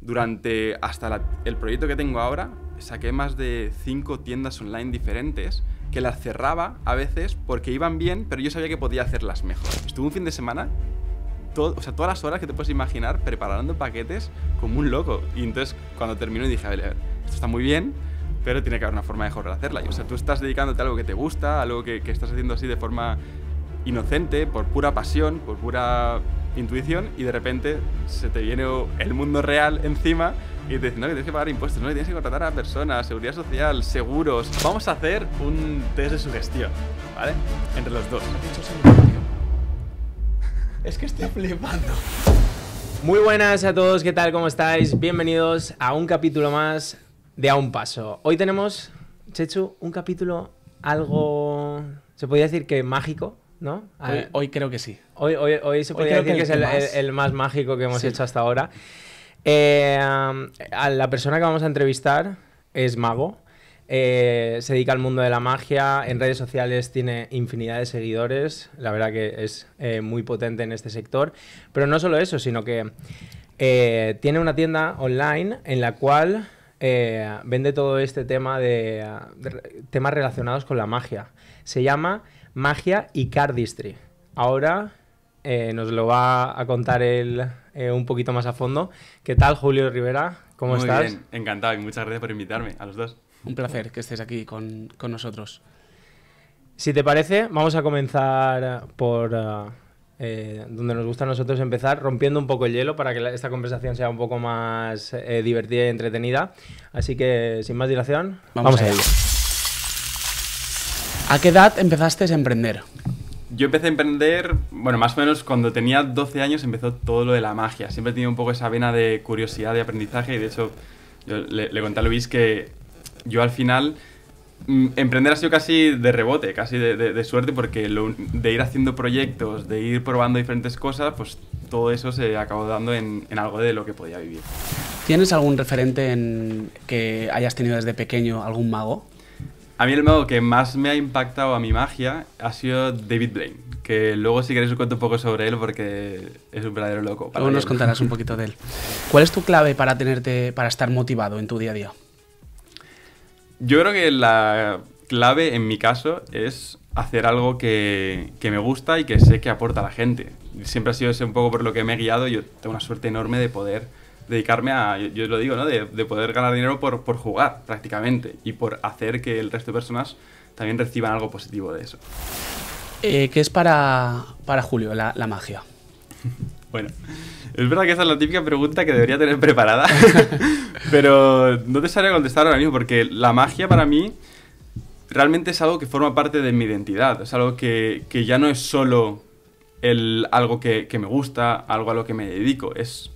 Durante hasta el proyecto que tengo ahora, saqué más de cinco tiendas online diferentes que las cerraba a veces porque iban bien, pero yo sabía que podía hacerlas mejor. Estuve un fin de semana, todo, o sea, todas las horas que te puedes imaginar, preparando paquetes como un loco. Y entonces cuando termino dije, a ver, esto está muy bien, pero tiene que haber una forma mejor de hacerla. Y, o sea, tú estás dedicándote a algo que te gusta, algo que estás haciendo así de forma inocente, por pura pasión, por pura intuición y de repente se te viene el mundo real encima y te dicen, no, que tienes que pagar impuestos, no, que tienes que contratar a personas, seguridad social, seguros. Vamos a hacer un test de sugestión, ¿vale? Entre los dos. Es que estoy flipando. Muy buenas a todos, ¿qué tal? ¿Cómo estáis? Bienvenidos a un capítulo más de A un Paso. Hoy tenemos, Chechu, un capítulo algo... Se podría decir que mágico, ¿no? Ah, hoy, creo que sí. Hoy, se podría decir que, es el, más... mágico que hemos hecho hasta ahora. Eh, la persona que vamos a entrevistar es mago. Eh, se dedica al mundo de la magia, en redes sociales tiene infinidad de seguidores, la verdad que es eh, muy potente en este sector, pero no solo eso, sino que tiene una tienda online en la cual vende todo este tema de, de temas relacionados con la magia. Se llama magia y cardistry. Ahora eh, nos lo va a contar él eh, un poquito más a fondo. ¿Qué tal, Julio Rivera? ¿Cómo Muy Bien, encantado y muchas gracias por invitarme a los dos. Un placer que estés aquí con, nosotros. Si te parece, vamos a comenzar por eh, donde nos gusta a nosotros empezar, rompiendo un poco el hielo para que esta conversación sea un poco más divertida y entretenida. Así que, sin más dilación, vamos, vamos a ello. ¿A qué edad empezaste a emprender? Yo empecé a emprender, bueno, más o menos cuando tenía 12 años empezó todo lo de la magia. Siempre he tenido un poco esa vena de curiosidad, de aprendizaje y de hecho le, le conté a Luis que yo al final mm, emprender ha sido casi de rebote, casi de, suerte, porque de ir haciendo proyectos, de ir probando diferentes cosas, pues todo eso se acabó dando en, en, algo de lo que podía vivir. ¿Tienes algún referente en que hayas tenido desde pequeño, algún mago? A mí el mago que más me ha impactado a mi magia ha sido David Blaine, que luego si queréis os cuento un poco sobre él porque es un verdadero loco. luego nos contarás un poquito de él. ¿Cuál es tu clave para tenerte, para estar motivado en tu día a día? Yo creo que la clave en mi caso es hacer algo que, me gusta y que sé que aporta a la gente. Siempre ha sido ese un poco por lo que me he guiado. y Yo tengo una suerte enorme de poder dedicarme a, yo, lo digo, ¿no? De, poder ganar dinero por, jugar prácticamente y por hacer que el resto de personas también reciban algo positivo de eso. Eh, ¿Qué es para, para Julio la, magia? bueno, es verdad que esa es la típica pregunta que debería tener preparada, pero no te sabría contestar ahora mismo porque la magia para mí realmente es algo que forma parte de mi identidad, es algo que, ya no es solo el, algo que, que me gusta, algo a lo que me dedico, es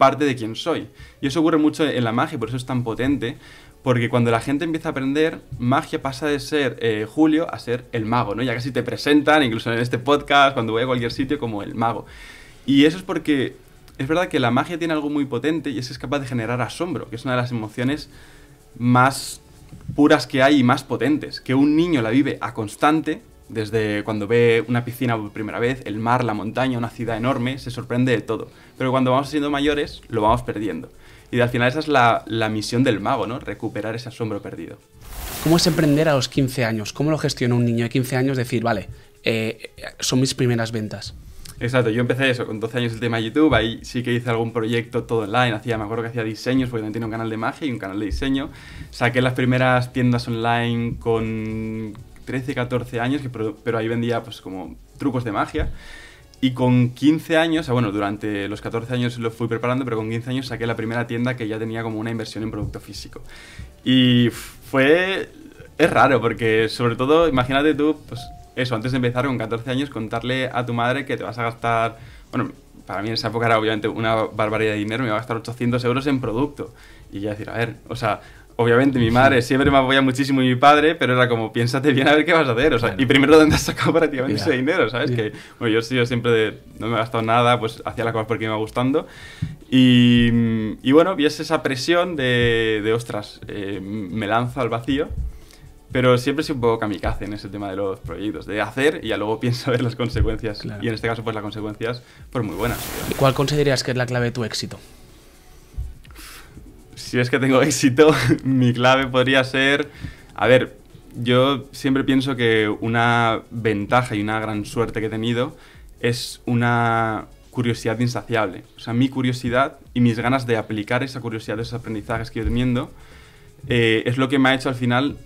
parte de quien soy. Y eso ocurre mucho en la magia, por eso es tan potente, porque cuando la gente empieza a aprender, magia pasa de ser eh, Julio a ser el mago, ¿no? Ya casi te presentan, incluso en este podcast, cuando voy a cualquier sitio, como el mago. Y eso es porque es verdad que la magia tiene algo muy potente y es es capaz de generar asombro, que es una de las emociones más puras que hay y más potentes, que un niño la vive a constante, desde cuando ve una piscina por primera vez, el mar, la montaña, una ciudad enorme, se sorprende de todo pero cuando vamos siendo mayores lo vamos perdiendo. Y al final esa es la, misión del mago, ¿no? Recuperar ese asombro perdido. ¿Cómo es emprender a los 15 años? ¿Cómo lo gestiona un niño de 15 años? Decir, vale, eh, son mis primeras ventas. Exacto, yo empecé eso, con 12 años el tema YouTube, ahí sí que hice algún proyecto todo online, hacía, me acuerdo que hacía diseños, porque también tenía un canal de magia y un canal de diseño, saqué las primeras tiendas online con 13, 14 años, pero ahí vendía pues como trucos de magia. Y con 15 años, bueno, durante los 14 años lo fui preparando, pero con 15 años saqué la primera tienda que ya tenía como una inversión en producto físico. Y fue... Es raro, porque sobre todo, imagínate tú, pues eso, antes de empezar con 14 años, contarle a tu madre que te vas a gastar, bueno, para mí en esa época era obviamente una barbaridad de dinero, me iba a gastar 800 euros en producto. Y ya decir, a ver, o sea, obviamente mi madre siempre me apoya muchísimo y mi padre, pero era como, piénsate bien a ver qué vas a hacer, y primero dónde has sacado prácticamente ese dinero, ¿sabes? Que, yo, siempre de, no me he gastado nada, pues hacía las cosas porque me iba gustando. Y, bueno, vi esa presión de, ostras, eh, me lanzo al vacío. Pero siempre soy un poco kamikaze en ese tema de los proyectos, de hacer y luego pienso ver las consecuencias. Y en este caso, pues las consecuencias, pues muy buenas. ¿Cuál consideras que es la clave de tu éxito? si ves que tengo éxito, mi clave podría ser, a ver, yo siempre pienso que una ventaja y una gran suerte que he tenido es una curiosidad insaciable. O sea, mi curiosidad y mis ganas de aplicar esa curiosidad, esos aprendizajes que yo teniendo, eh, es lo que me ha hecho al final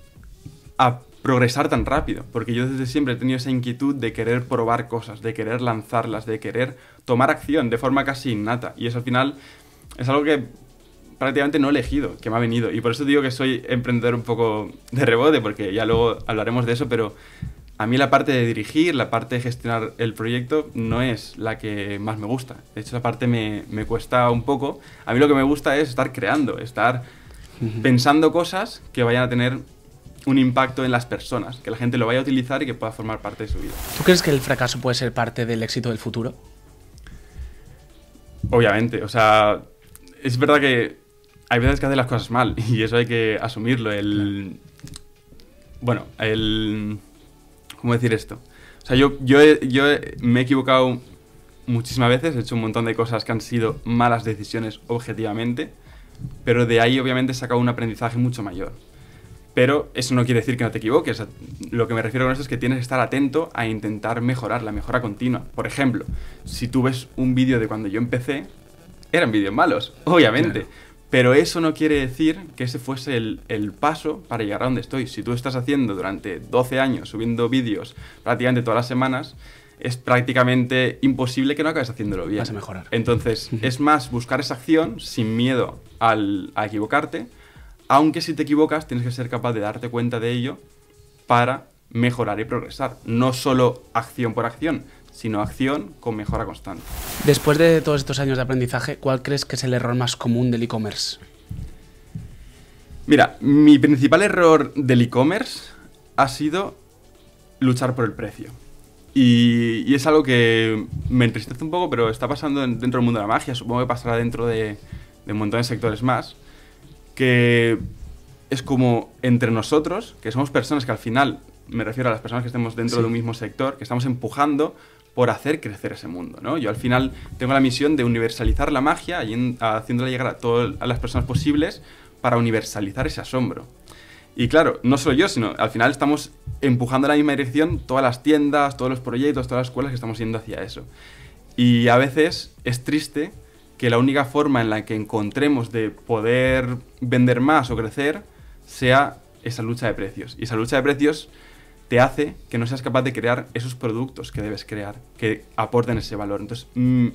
a progresar tan rápido. Porque yo desde siempre he tenido esa inquietud de querer probar cosas, de querer lanzarlas, de querer tomar acción de forma casi innata. Y eso al final es algo que prácticamente no elegido, que me ha venido. Y por eso digo que soy emprendedor un poco de rebote, porque ya luego hablaremos de eso, pero a mí la parte de dirigir, la parte de gestionar el proyecto, no es la que más me gusta. De hecho, esa parte me, cuesta un poco. A mí lo que me gusta es estar creando, estar pensando cosas que vayan a tener un impacto en las personas, que la gente lo vaya a utilizar y que pueda formar parte de su vida. ¿Tú crees que el fracaso puede ser parte del éxito del futuro? Obviamente, o sea, es verdad que hay veces que hace las cosas mal y eso hay que asumirlo. El. Bueno, el. ¿Cómo decir esto? O sea, yo, yo, me he equivocado muchísimas veces, he hecho un montón de cosas que han sido malas decisiones objetivamente, pero de ahí obviamente he sacado un aprendizaje mucho mayor. Pero eso no quiere decir que no te equivoques. Lo que me refiero con eso es que tienes que estar atento a intentar mejorar, la mejora continua. Por ejemplo, si tú ves un vídeo de cuando yo empecé, eran vídeos malos, obviamente. Pero eso no quiere decir que ese fuese el, paso para llegar a donde estoy. Si tú estás haciendo durante 12 años, subiendo vídeos prácticamente todas las semanas, es prácticamente imposible que no acabes haciéndolo bien. Vas a mejorar. Entonces, es más buscar esa acción sin miedo al, a equivocarte, aunque si te equivocas tienes que ser capaz de darte cuenta de ello para mejorar y progresar. No solo acción por acción, sino acción con mejora constante. Después de todos estos años de aprendizaje, ¿cuál crees que es el error más común del e-commerce? Mira, mi principal error del e-commerce ha sido luchar por el precio. Y, es algo que me entristece un poco, pero está pasando dentro del mundo de la magia, supongo que pasará dentro de, un montón de sectores más, que es como entre nosotros, que somos personas que al final, me refiero a las personas que estemos dentro de un mismo sector, que estamos empujando por hacer crecer ese mundo, ¿no? Yo al final tengo la misión de universalizar la magia, y haciéndola llegar a todas las personas posibles para universalizar ese asombro. Y claro, no solo yo, sino al final estamos empujando en la misma dirección todas las tiendas, todos los proyectos, todas las escuelas que estamos yendo hacia eso. Y a veces es triste que la única forma en la que encontremos de poder vender más o crecer sea esa lucha de precios. Y esa lucha de precios te hace que no seas capaz de crear esos productos que debes crear, que aporten ese valor. Entonces, mm,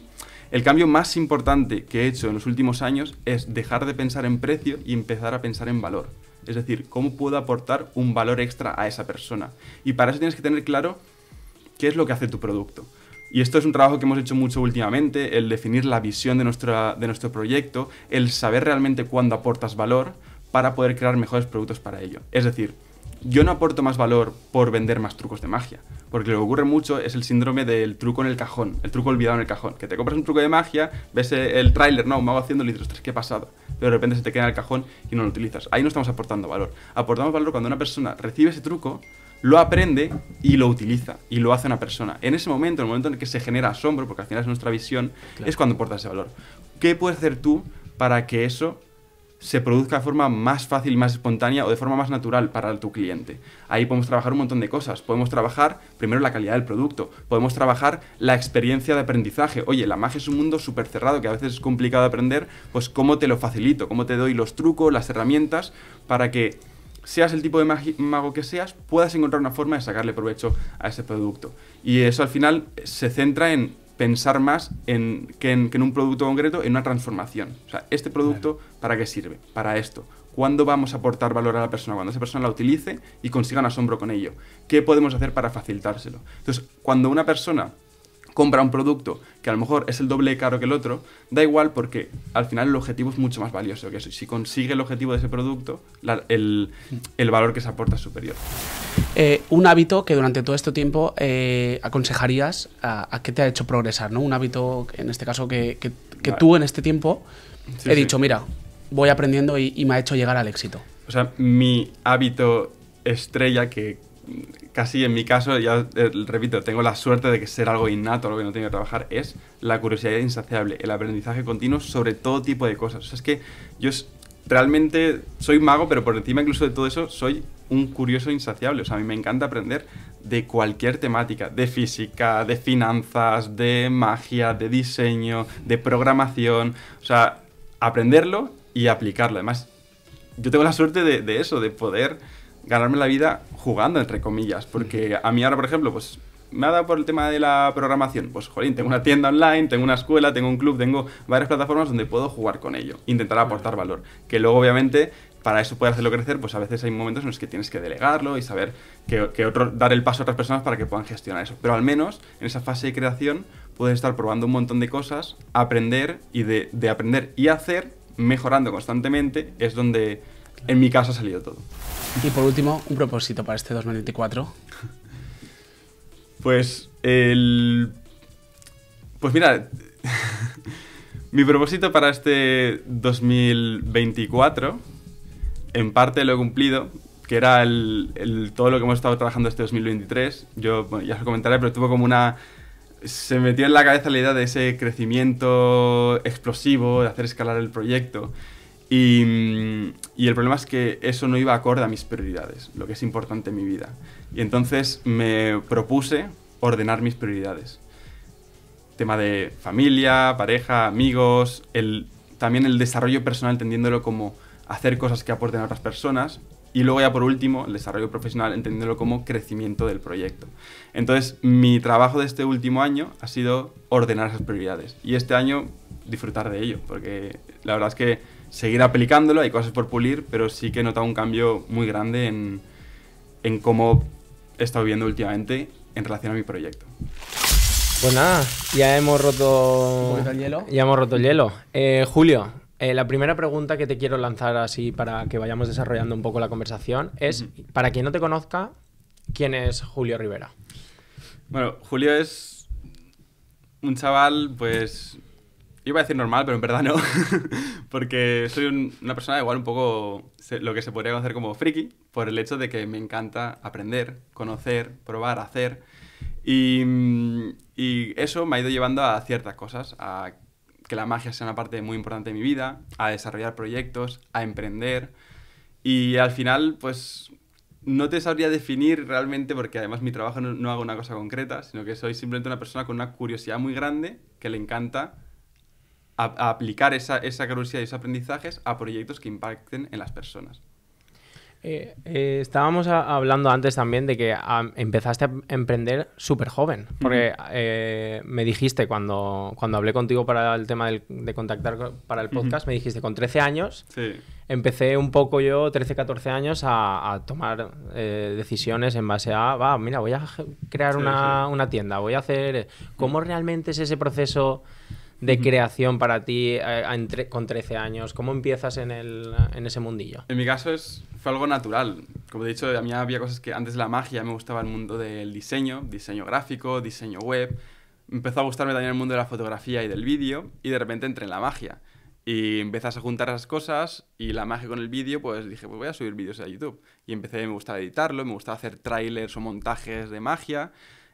el cambio más importante que he hecho en los últimos años es dejar de pensar en precio y empezar a pensar en valor. Es decir, cómo puedo aportar un valor extra a esa persona. Y para eso tienes que tener claro qué es lo que hace tu producto. Y esto es un trabajo que hemos hecho mucho últimamente, el definir la visión de, nuestra, de nuestro proyecto, el saber realmente cuándo aportas valor para poder crear mejores productos para ello. Es decir, yo no aporto más valor por vender más trucos de magia. Porque lo que ocurre mucho es el síndrome del truco en el cajón, el truco olvidado en el cajón. Que te compras un truco de magia, ves el tráiler, no, un mago haciendo litros, dices, ha qué pasado, Pero de repente se te queda en el cajón y no lo utilizas. Ahí no estamos aportando valor. Aportamos valor cuando una persona recibe ese truco, lo aprende y lo utiliza, y lo hace una persona. En ese momento, en el momento en que se genera asombro, porque al final es nuestra visión, es cuando aporta ese valor. ¿Qué puedes hacer tú para que eso se produzca de forma más fácil, más espontánea o de forma más natural para tu cliente. Ahí podemos trabajar un montón de cosas. Podemos trabajar primero la calidad del producto, podemos trabajar la experiencia de aprendizaje. Oye, la magia es un mundo súper cerrado que a veces es complicado aprender, pues cómo te lo facilito, cómo te doy los trucos, las herramientas para que seas el tipo de mago que seas, puedas encontrar una forma de sacarle provecho a ese producto. Y eso al final se centra en pensar más en, que, en, un producto concreto, en una transformación. O sea, este producto, ¿para qué sirve? Para esto. ¿Cuándo vamos a aportar valor a la persona? Cuando esa persona la utilice y consiga un asombro con ello. ¿Qué podemos hacer para facilitárselo? Entonces, cuando una persona compra un producto que a lo mejor es el doble caro que el otro, da igual porque al final el objetivo es mucho más valioso que eso. Si consigue el objetivo de ese producto, el, valor que se aporta es superior. Eh, un hábito que durante todo este tiempo eh, aconsejarías a, que qué te ha hecho progresar, ¿no? Un hábito, en este caso, que, tú en este tiempo he dicho, mira, voy aprendiendo y me ha hecho llegar al éxito. O sea, mi hábito estrella que casi en mi caso, ya eh, repito, tengo la suerte de que ser algo innato, lo que no tengo que trabajar, es la curiosidad insaciable, el aprendizaje continuo sobre todo tipo de cosas. O sea, es que yo realmente soy mago, pero por encima incluso de todo eso, soy un curioso insaciable. O sea, a mí me encanta aprender de cualquier temática, de física, de finanzas, de magia, de diseño, de programación. O sea, aprenderlo y aplicarlo. Además, yo tengo la suerte de eso, de poder ganarme la vida jugando, entre comillas. Porque a mí ahora, por ejemplo, pues me ha dado por el tema de la programación. Pues, jolín, tengo una tienda online, tengo una escuela, tengo un club, tengo varias plataformas donde puedo jugar con ello, intentar aportar valor. Que luego, obviamente, para eso poder hacerlo crecer, pues a veces hay momentos en los que tienes que delegarlo y saber que, que otro, dar el paso a otras personas para que puedan gestionar eso. Pero al menos en esa fase de creación puedes estar probando un montón de cosas, aprender y de, de aprender y hacer, mejorando constantemente, es donde en mi caso ha salido todo. Y por último, un propósito para este 2024. Pues el... Pues mira, mi propósito para este 2024, en parte lo he cumplido, que era el, todo lo que hemos estado trabajando este 2023. Yo ya os lo comentaré, pero tuvo como una... Se metió en la cabeza la idea de ese crecimiento explosivo, de hacer escalar el proyecto. Mm, y, el problema es que eso no iba acorde a mis prioridades, lo que es importante en mi vida. Y entonces me propuse ordenar mis prioridades. Tema de familia, pareja, amigos, también el desarrollo personal, entendiéndolo como hacer cosas que aporten a otras personas. Y luego ya por último, el desarrollo profesional, entendiéndolo como crecimiento del proyecto. Entonces, mi trabajo de este último año ha sido ordenar esas prioridades. Y este año disfrutar de ello, porque la verdad es que seguir aplicándolo, hay cosas por pulir, pero sí que he notado un cambio muy grande en, cómo he estado viendo últimamente en relación a mi proyecto. Pues nada, ya hemos roto. hielo? Ya hemos roto hielo. Eh, Julio, eh, la primera pregunta que te quiero lanzar así para que vayamos desarrollando un poco la conversación es: para quien no te conozca, ¿quién es Julio Rivera? Bueno, Julio es un chaval, pues yo iba a decir normal, pero en verdad no. porque soy una persona igual un poco lo que se podría conocer como friki, por el hecho de que me encanta aprender, conocer, probar, hacer. Mm, y, eso me ha ido llevando a ciertas cosas, a que la magia sea una parte muy importante de mi vida, a desarrollar proyectos, a emprender. Y al final, pues no te sabría definir realmente, porque además mi trabajo no hago una cosa concreta, sino que soy simplemente una persona con una curiosidad muy grande que le encanta a, aplicar esa, esa curiosidad y esos aprendizajes a proyectos que impacten en las personas. Eh, eh, estábamos hablando antes también de que ah, empezaste a emprender súper joven, porque eh, me dijiste cuando, cuando hablé contigo para el tema de contactar para el podcast, me dijiste con 13 años, empecé un poco yo, 13, 14 años, a, tomar decisiones en base a, va, mira, voy a crear una, una tienda, voy a hacer, ¿cómo realmente es ese proceso? de creación para ti eh, con 13 años? ¿Cómo empiezas en, ese mundillo? En mi caso es, fue algo natural. Como he dicho, a mí había cosas que antes de la magia me gustaba el mundo del diseño, diseño gráfico, diseño web. Empezó a gustarme también el mundo de la fotografía y del vídeo y de repente entré en la magia. Y empezas a juntar esas cosas y la magia con el vídeo, pues dije, pues voy a subir vídeos a YouTube. Y empecé, me gustaba editarlo, me gustaba hacer trailers o montajes de magia.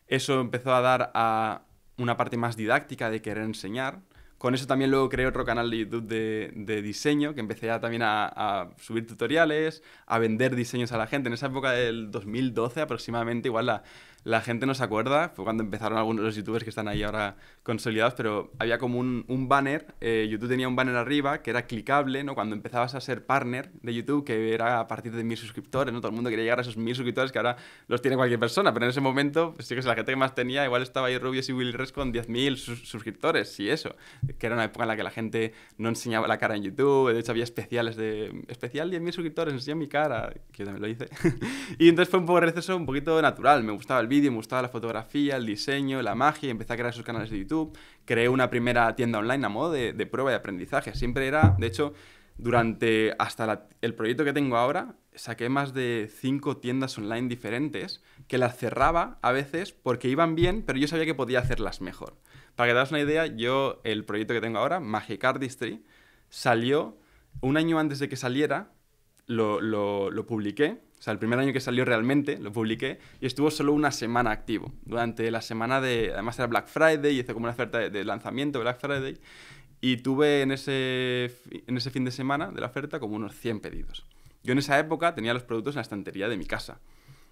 Eso empezó a dar a una parte más didáctica de querer enseñar. Con eso también luego creé otro canal de YouTube de, diseño, que empecé ya también a, a, subir tutoriales, a vender diseños a la gente. En esa época del 2012 aproximadamente, igual la, la gente no se acuerda, fue cuando empezaron algunos de los youtubers que están ahí ahora consolidados, pero había como un, banner, eh, YouTube tenía un banner arriba que era clicable, ¿no? Cuando empezabas a ser partner de YouTube, que era a partir de mil suscriptores, ¿no? Todo el mundo quería llegar a esos mil suscriptores que ahora los tiene cualquier persona, pero en ese momento, sí pues, que es la gente que más tenía, igual estaba ahí Rubio y Will Res con 10.000 suscriptores y eso, que era una época en la que la gente no enseñaba la cara en YouTube, de hecho había especiales de, especial 10.000 suscriptores, enseña mi cara, que yo también lo hice, y entonces fue un poco receso un poquito natural, me gustaba el y me gustaba la fotografía, el diseño, la magia, empecé a crear sus canales de YouTube. Creé una primera tienda online a modo de, prueba y aprendizaje. Siempre era, de hecho, durante hasta el proyecto que tengo ahora, saqué más de cinco tiendas online diferentes que las cerraba a veces porque iban bien, pero yo sabía que podía hacerlas mejor. Para que te hagas una idea, yo, el proyecto que tengo ahora, Magic Artistry, salió un año antes de que saliera, lo, lo, lo publiqué o sea, el primer año que salió realmente, lo publiqué, y estuvo solo una semana activo. Durante la semana de, además era Black Friday, hice como una oferta de, lanzamiento Black Friday, y tuve en ese, en ese fin de semana de la oferta como unos 100 pedidos. Yo en esa época tenía los productos en la estantería de mi casa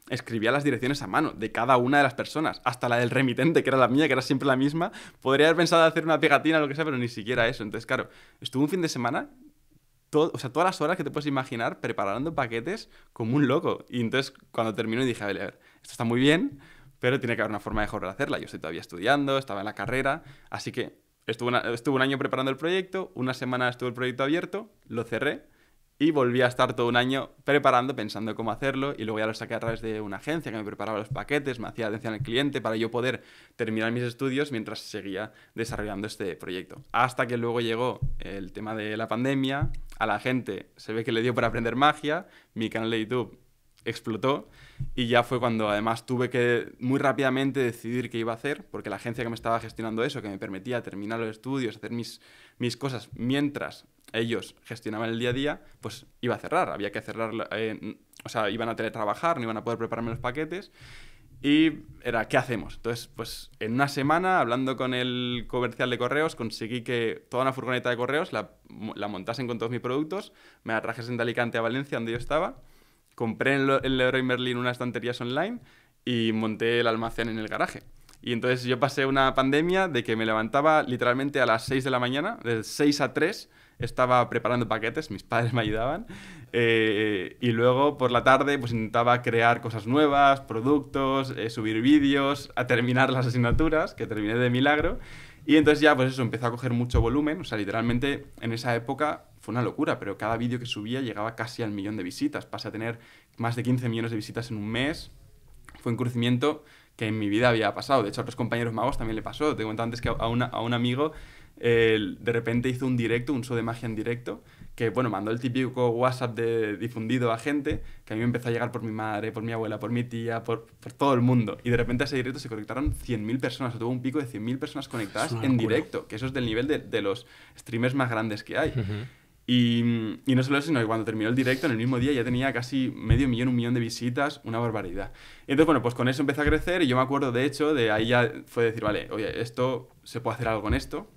escribía las direcciones a mano de cada una de las personas, hasta la del remitente, que era la mía, que era siempre la misma. Podría haber pensado hacer una pegatina o lo que sea, pero ni siquiera eso. Entonces, claro, estuvo un fin de semana o sea, todas las horas que te puedes imaginar preparando paquetes como un loco. Y entonces cuando termino dije, a ver, esto está muy bien, pero tiene que haber una forma mejor de hacerla. Yo estoy todavía estudiando, estaba en la carrera, así que estuve, estuve un año preparando el proyecto, una semana estuve el proyecto abierto, lo cerré y volví a estar todo un año preparando, pensando cómo hacerlo, y luego ya lo saqué a través de una agencia que me preparaba los paquetes, me hacía atención al cliente para yo poder terminar mis estudios mientras seguía desarrollando este proyecto. Hasta que luego llegó el tema de la pandemia, a la gente se ve que le dio por aprender magia, mi canal de YouTube explotó y ya fue cuando además tuve que muy rápidamente decidir qué iba a hacer, porque la agencia que me estaba gestionando eso, que me permitía terminar los estudios, hacer mis, mis cosas mientras ellos gestionaban el día a día, pues iba a cerrar, había que cerrar, eh, o sea, iban a tener trabajar no iban a poder prepararme los paquetes y era, ¿qué hacemos? Entonces, pues en una semana, hablando con el comercial de correos, conseguí que toda una furgoneta de correos la, montasen con todos mis productos, me la trajesen de Alicante a Valencia, donde yo estaba, compré en, el Leroy Merlin unas estanterías online y monté el almacén en el garaje. Y entonces yo pasé una pandemia de que me levantaba literalmente a las 6 de la mañana, de 6 a 3, estaba preparando paquetes, mis padres me ayudaban. Eh, y luego por la tarde pues intentaba crear cosas nuevas, productos, eh, subir vídeos, a terminar las asignaturas, que terminé de milagro. Y entonces ya pues eso empezó a coger mucho volumen, o sea, literalmente en esa época fue una locura, pero cada vídeo que subía llegaba casi al millón de visitas, pasé a tener más de 15 millones de visitas en un mes, fue un crecimiento que en mi vida había pasado, de hecho a otros compañeros magos también le pasó, te cuento antes que a, a un amigo de repente hizo un directo, un show de magia en directo, que bueno, mandó el típico WhatsApp de difundido a gente, que a mí me empezó a llegar por mi madre, por mi abuela, por mi tía, por, todo el mundo. Y de repente a ese directo se conectaron 100.000 personas, o tuvo un pico de 100.000 personas conectadas en directo, que eso es del nivel de, los streamers más grandes que hay. Y, y, no solo eso, sino que cuando terminó el directo, en el mismo día ya tenía casi medio millón, un millón de visitas, una barbaridad. entonces, bueno, pues con eso empezó a crecer y yo me acuerdo, de hecho, de ahí ya fue decir, vale, oye, esto se puede hacer algo con esto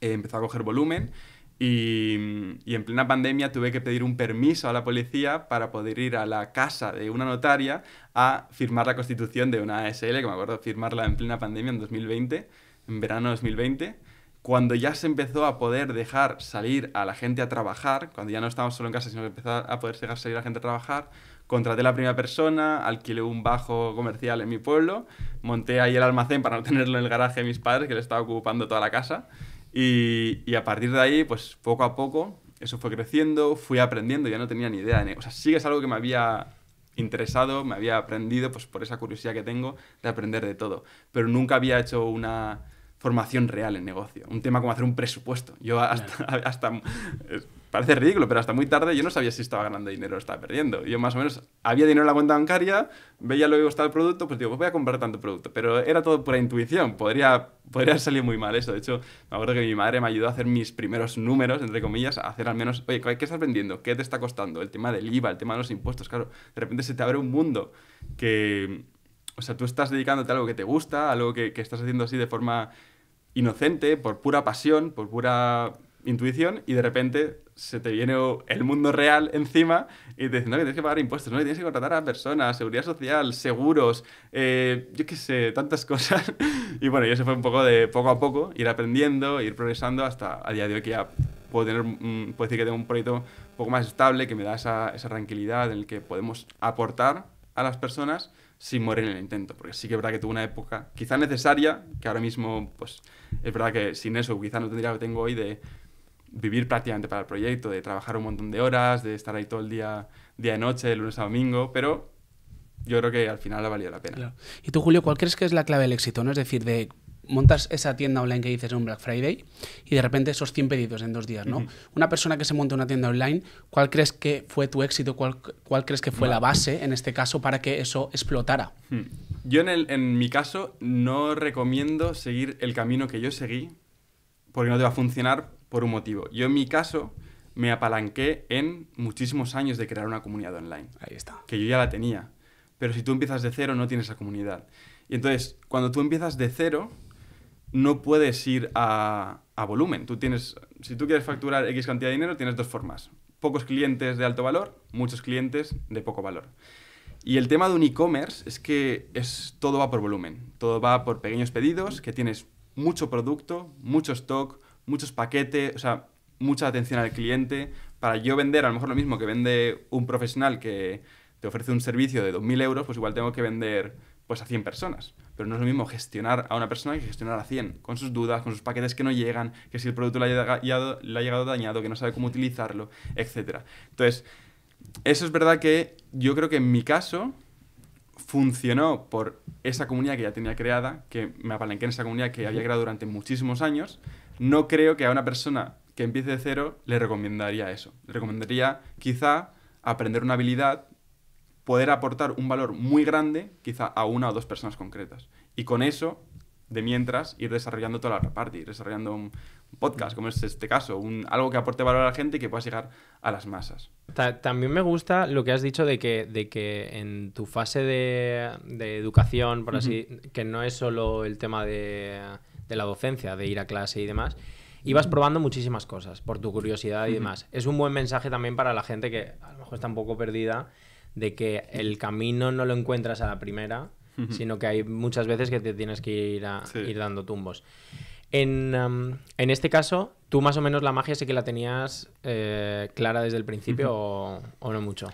empezó a coger volumen y, y, en plena pandemia tuve que pedir un permiso a la policía para poder ir a la casa de una notaria a firmar la constitución de una ASL, que me acuerdo firmarla en plena pandemia en 2020, en verano 2020. Cuando ya se empezó a poder dejar salir a la gente a trabajar, cuando ya no estábamos solo en casa, sino que empezó a poder dejar salir a la gente a trabajar, contraté la primera persona, alquilé un bajo comercial en mi pueblo, monté ahí el almacén para no tenerlo en el garaje de mis padres, que le estaba ocupando toda la casa. Y, y, a partir de ahí, pues poco a poco, eso fue creciendo, fui aprendiendo, ya no tenía ni idea. O sea, sí que es algo que me había interesado, me había aprendido, pues por esa curiosidad que tengo de aprender de todo. Pero nunca había hecho una formación real en negocio. Un tema como hacer un presupuesto. Yo hasta, hasta parece ridículo, pero hasta muy tarde yo no sabía si estaba ganando dinero o estaba perdiendo. Yo más o menos había dinero en la cuenta bancaria, veía lo que costaba el producto, pues digo, pues voy a comprar tanto producto. Pero era todo pura intuición, podría, podría salir muy mal eso. De hecho, me acuerdo que mi madre me ayudó a hacer mis primeros números, entre comillas, a hacer al menos, oye, ¿qué estás vendiendo? ¿Qué te está costando? El tema del IVA, el tema de los impuestos, claro. De repente se te abre un mundo que... O sea, tú estás dedicándote a algo que te gusta, algo que, que estás haciendo así de forma inocente, por pura pasión, por pura intuición, y de repente se te viene el mundo real encima y te dicen, no, que tienes que pagar impuestos, no, que tienes que contratar a personas, seguridad social, seguros, eh, yo qué sé, tantas cosas. y bueno, y eso fue un poco de poco a poco, ir aprendiendo, ir progresando hasta a día de hoy que ya puedo, tener, puedo decir que tengo un proyecto un poco más estable, que me da esa, esa tranquilidad en el que podemos aportar a las personas sin morir en el intento, porque sí que es verdad que tuve una época quizá necesaria, que ahora mismo, pues, es verdad que sin eso quizá no tendría lo que tengo hoy de vivir prácticamente para el proyecto, de trabajar un montón de horas, de estar ahí todo el día, día y noche, de lunes a domingo, pero yo creo que al final ha valido la pena. Y tú, Julio, ¿cuál crees que es la clave del éxito? ¿no? Es decir, de montas esa tienda online que dices en un Black Friday y de repente esos 100 pedidos en dos días, ¿no? Una persona que se monta una tienda online, ¿cuál crees que fue tu éxito? ¿Cuál, crees que fue la base en este caso para que eso explotara? Hmm. Yo en, en mi caso no recomiendo seguir el camino que yo seguí porque no te va a funcionar por un motivo. Yo en mi caso me apalanqué en muchísimos años de crear una comunidad online. Ahí está. Que yo ya la tenía. Pero si tú empiezas de cero, no tienes esa comunidad. Y entonces, cuando tú empiezas de cero, no puedes ir a, volumen. Tú tienes, si tú quieres facturar X cantidad de dinero, tienes dos formas. Pocos clientes de alto valor, muchos clientes de poco valor. Y el tema de un e-commerce es que es, todo va por volumen, todo va por pequeños pedidos, que tienes mucho producto, mucho stock, muchos paquetes, o sea, mucha atención al cliente. Para yo vender a lo mejor lo mismo que vende un profesional que te ofrece un servicio de 2.000 euros, pues igual tengo que vender pues a 100 personas. Pero no es lo mismo gestionar a una persona que gestionar a 100, con sus dudas, con sus paquetes que no llegan, que si el producto le ha llegado, ha llegado dañado, que no sabe cómo utilizarlo, etc. Entonces, eso es verdad que yo creo que en mi caso funcionó por esa comunidad que ya tenía creada, que me apalanqué en esa comunidad que había creado durante muchísimos años, no creo que a una persona que empiece de cero le recomendaría eso. Le recomendaría quizá aprender una habilidad, poder aportar un valor muy grande quizá a una o dos personas concretas. Y con eso, de mientras, ir desarrollando toda la otra parte, ir desarrollando un podcast, como es este caso, un, algo que aporte valor a la gente y que pueda llegar a las masas. también me gusta lo que has dicho de que, de que en tu fase de, educación, por así, que no es solo el tema de de la docencia, de ir a clase y demás. ibas probando muchísimas cosas por tu curiosidad y demás. Es un buen mensaje también para la gente que a lo mejor está un poco perdida de que el camino no lo encuentras a la primera, sino que hay muchas veces que te tienes que ir, ir dando tumbos. En, en, este caso, tú más o menos la magia sí que la tenías eh, clara desde el principio o no mucho.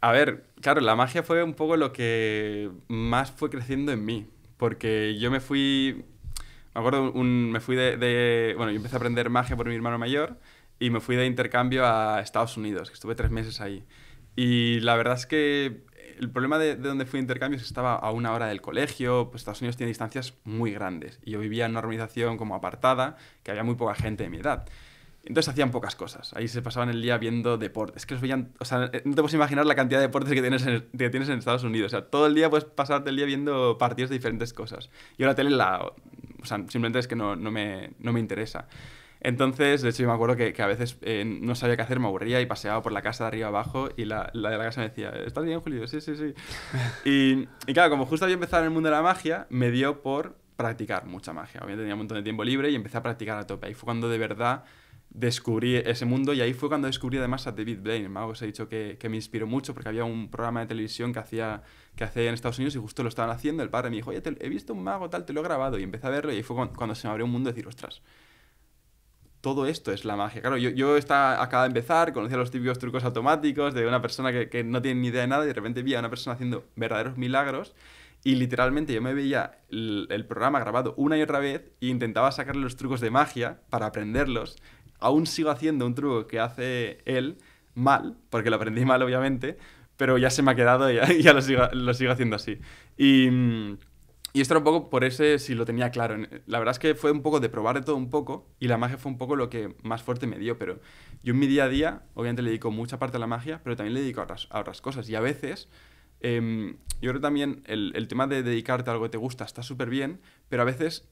A ver, claro, la magia fue un poco lo que más fue creciendo en mí, porque yo me fui me acuerdo, un, me fui de, Bueno, yo empecé a aprender magia por mi hermano mayor y me fui de intercambio a Estados Unidos, que estuve tres meses ahí. Y la verdad es que el problema de, de donde fui de intercambio es que estaba a una hora del colegio, pues Estados Unidos tiene distancias muy grandes. Y yo vivía en una organización como apartada, que había muy poca gente de mi edad. Entonces hacían pocas cosas. Ahí se pasaban el día viendo deportes. Es que los veían. O sea, no te puedes imaginar la cantidad de deportes que tienes, en, que tienes en Estados Unidos. O sea, todo el día puedes pasarte el día viendo partidos de diferentes cosas. Yo la tele la. O sea, simplemente es que no, no, me, no me interesa. Entonces, de hecho, yo me acuerdo que, que a veces eh, no sabía qué hacer, me aburría y paseaba por la casa de arriba abajo y la, la de la casa me decía, ¿estás bien, Julio? Sí, sí, sí. y, y, claro, como justo había empezado en el mundo de la magia, me dio por practicar mucha magia. Obviamente tenía un montón de tiempo libre y empecé a practicar a tope. Y fue cuando de verdad descubrí ese mundo y ahí fue cuando descubrí además a David Blaine. Mago os he dicho que, que, me inspiró mucho porque había un programa de televisión que hacía que hacía en Estados Unidos y justo lo estaban haciendo. El padre me dijo, oye, he visto un mago tal, te lo he grabado y empecé a verlo y ahí fue cuando, se me abrió un mundo y decir, ostras, todo esto es la magia. Claro, yo, yo estaba, acaba de empezar, conocía los típicos trucos automáticos de una persona que, que no tiene ni idea de nada y de repente vi a una persona haciendo verdaderos milagros y literalmente yo me veía el, el programa grabado una y otra vez e intentaba sacarle los trucos de magia para aprenderlos aún sigo haciendo un truco que hace él mal, porque lo aprendí mal obviamente, pero ya se me ha quedado y ya, lo, sigo, haciendo así. Mm, y, esto era un poco por ese, si lo tenía claro. La verdad es que fue un poco de probar de todo un poco y la magia fue un poco lo que más fuerte me dio, pero yo en mi día a día obviamente le dedico mucha parte a la magia, pero también le dedico a otras, cosas y a veces... Em, yo creo también el, el tema de dedicarte a algo que te gusta está súper bien, pero a veces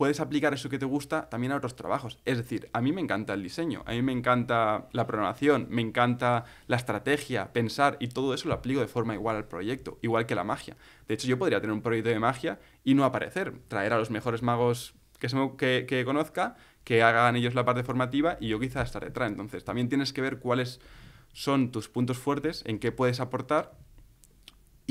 puedes aplicar eso que te gusta también a otros trabajos. Es decir, a mí me encanta el diseño, a mí me encanta la programación, me encanta la estrategia, pensar y todo eso lo aplico de forma igual al proyecto, igual que la magia. De hecho, yo podría tener un proyecto de magia y no aparecer, traer a los mejores magos que, que, conozca, que hagan ellos la parte formativa y yo quizás estar detrás. Entonces, también tienes que ver cuáles son tus puntos fuertes, en qué puedes aportar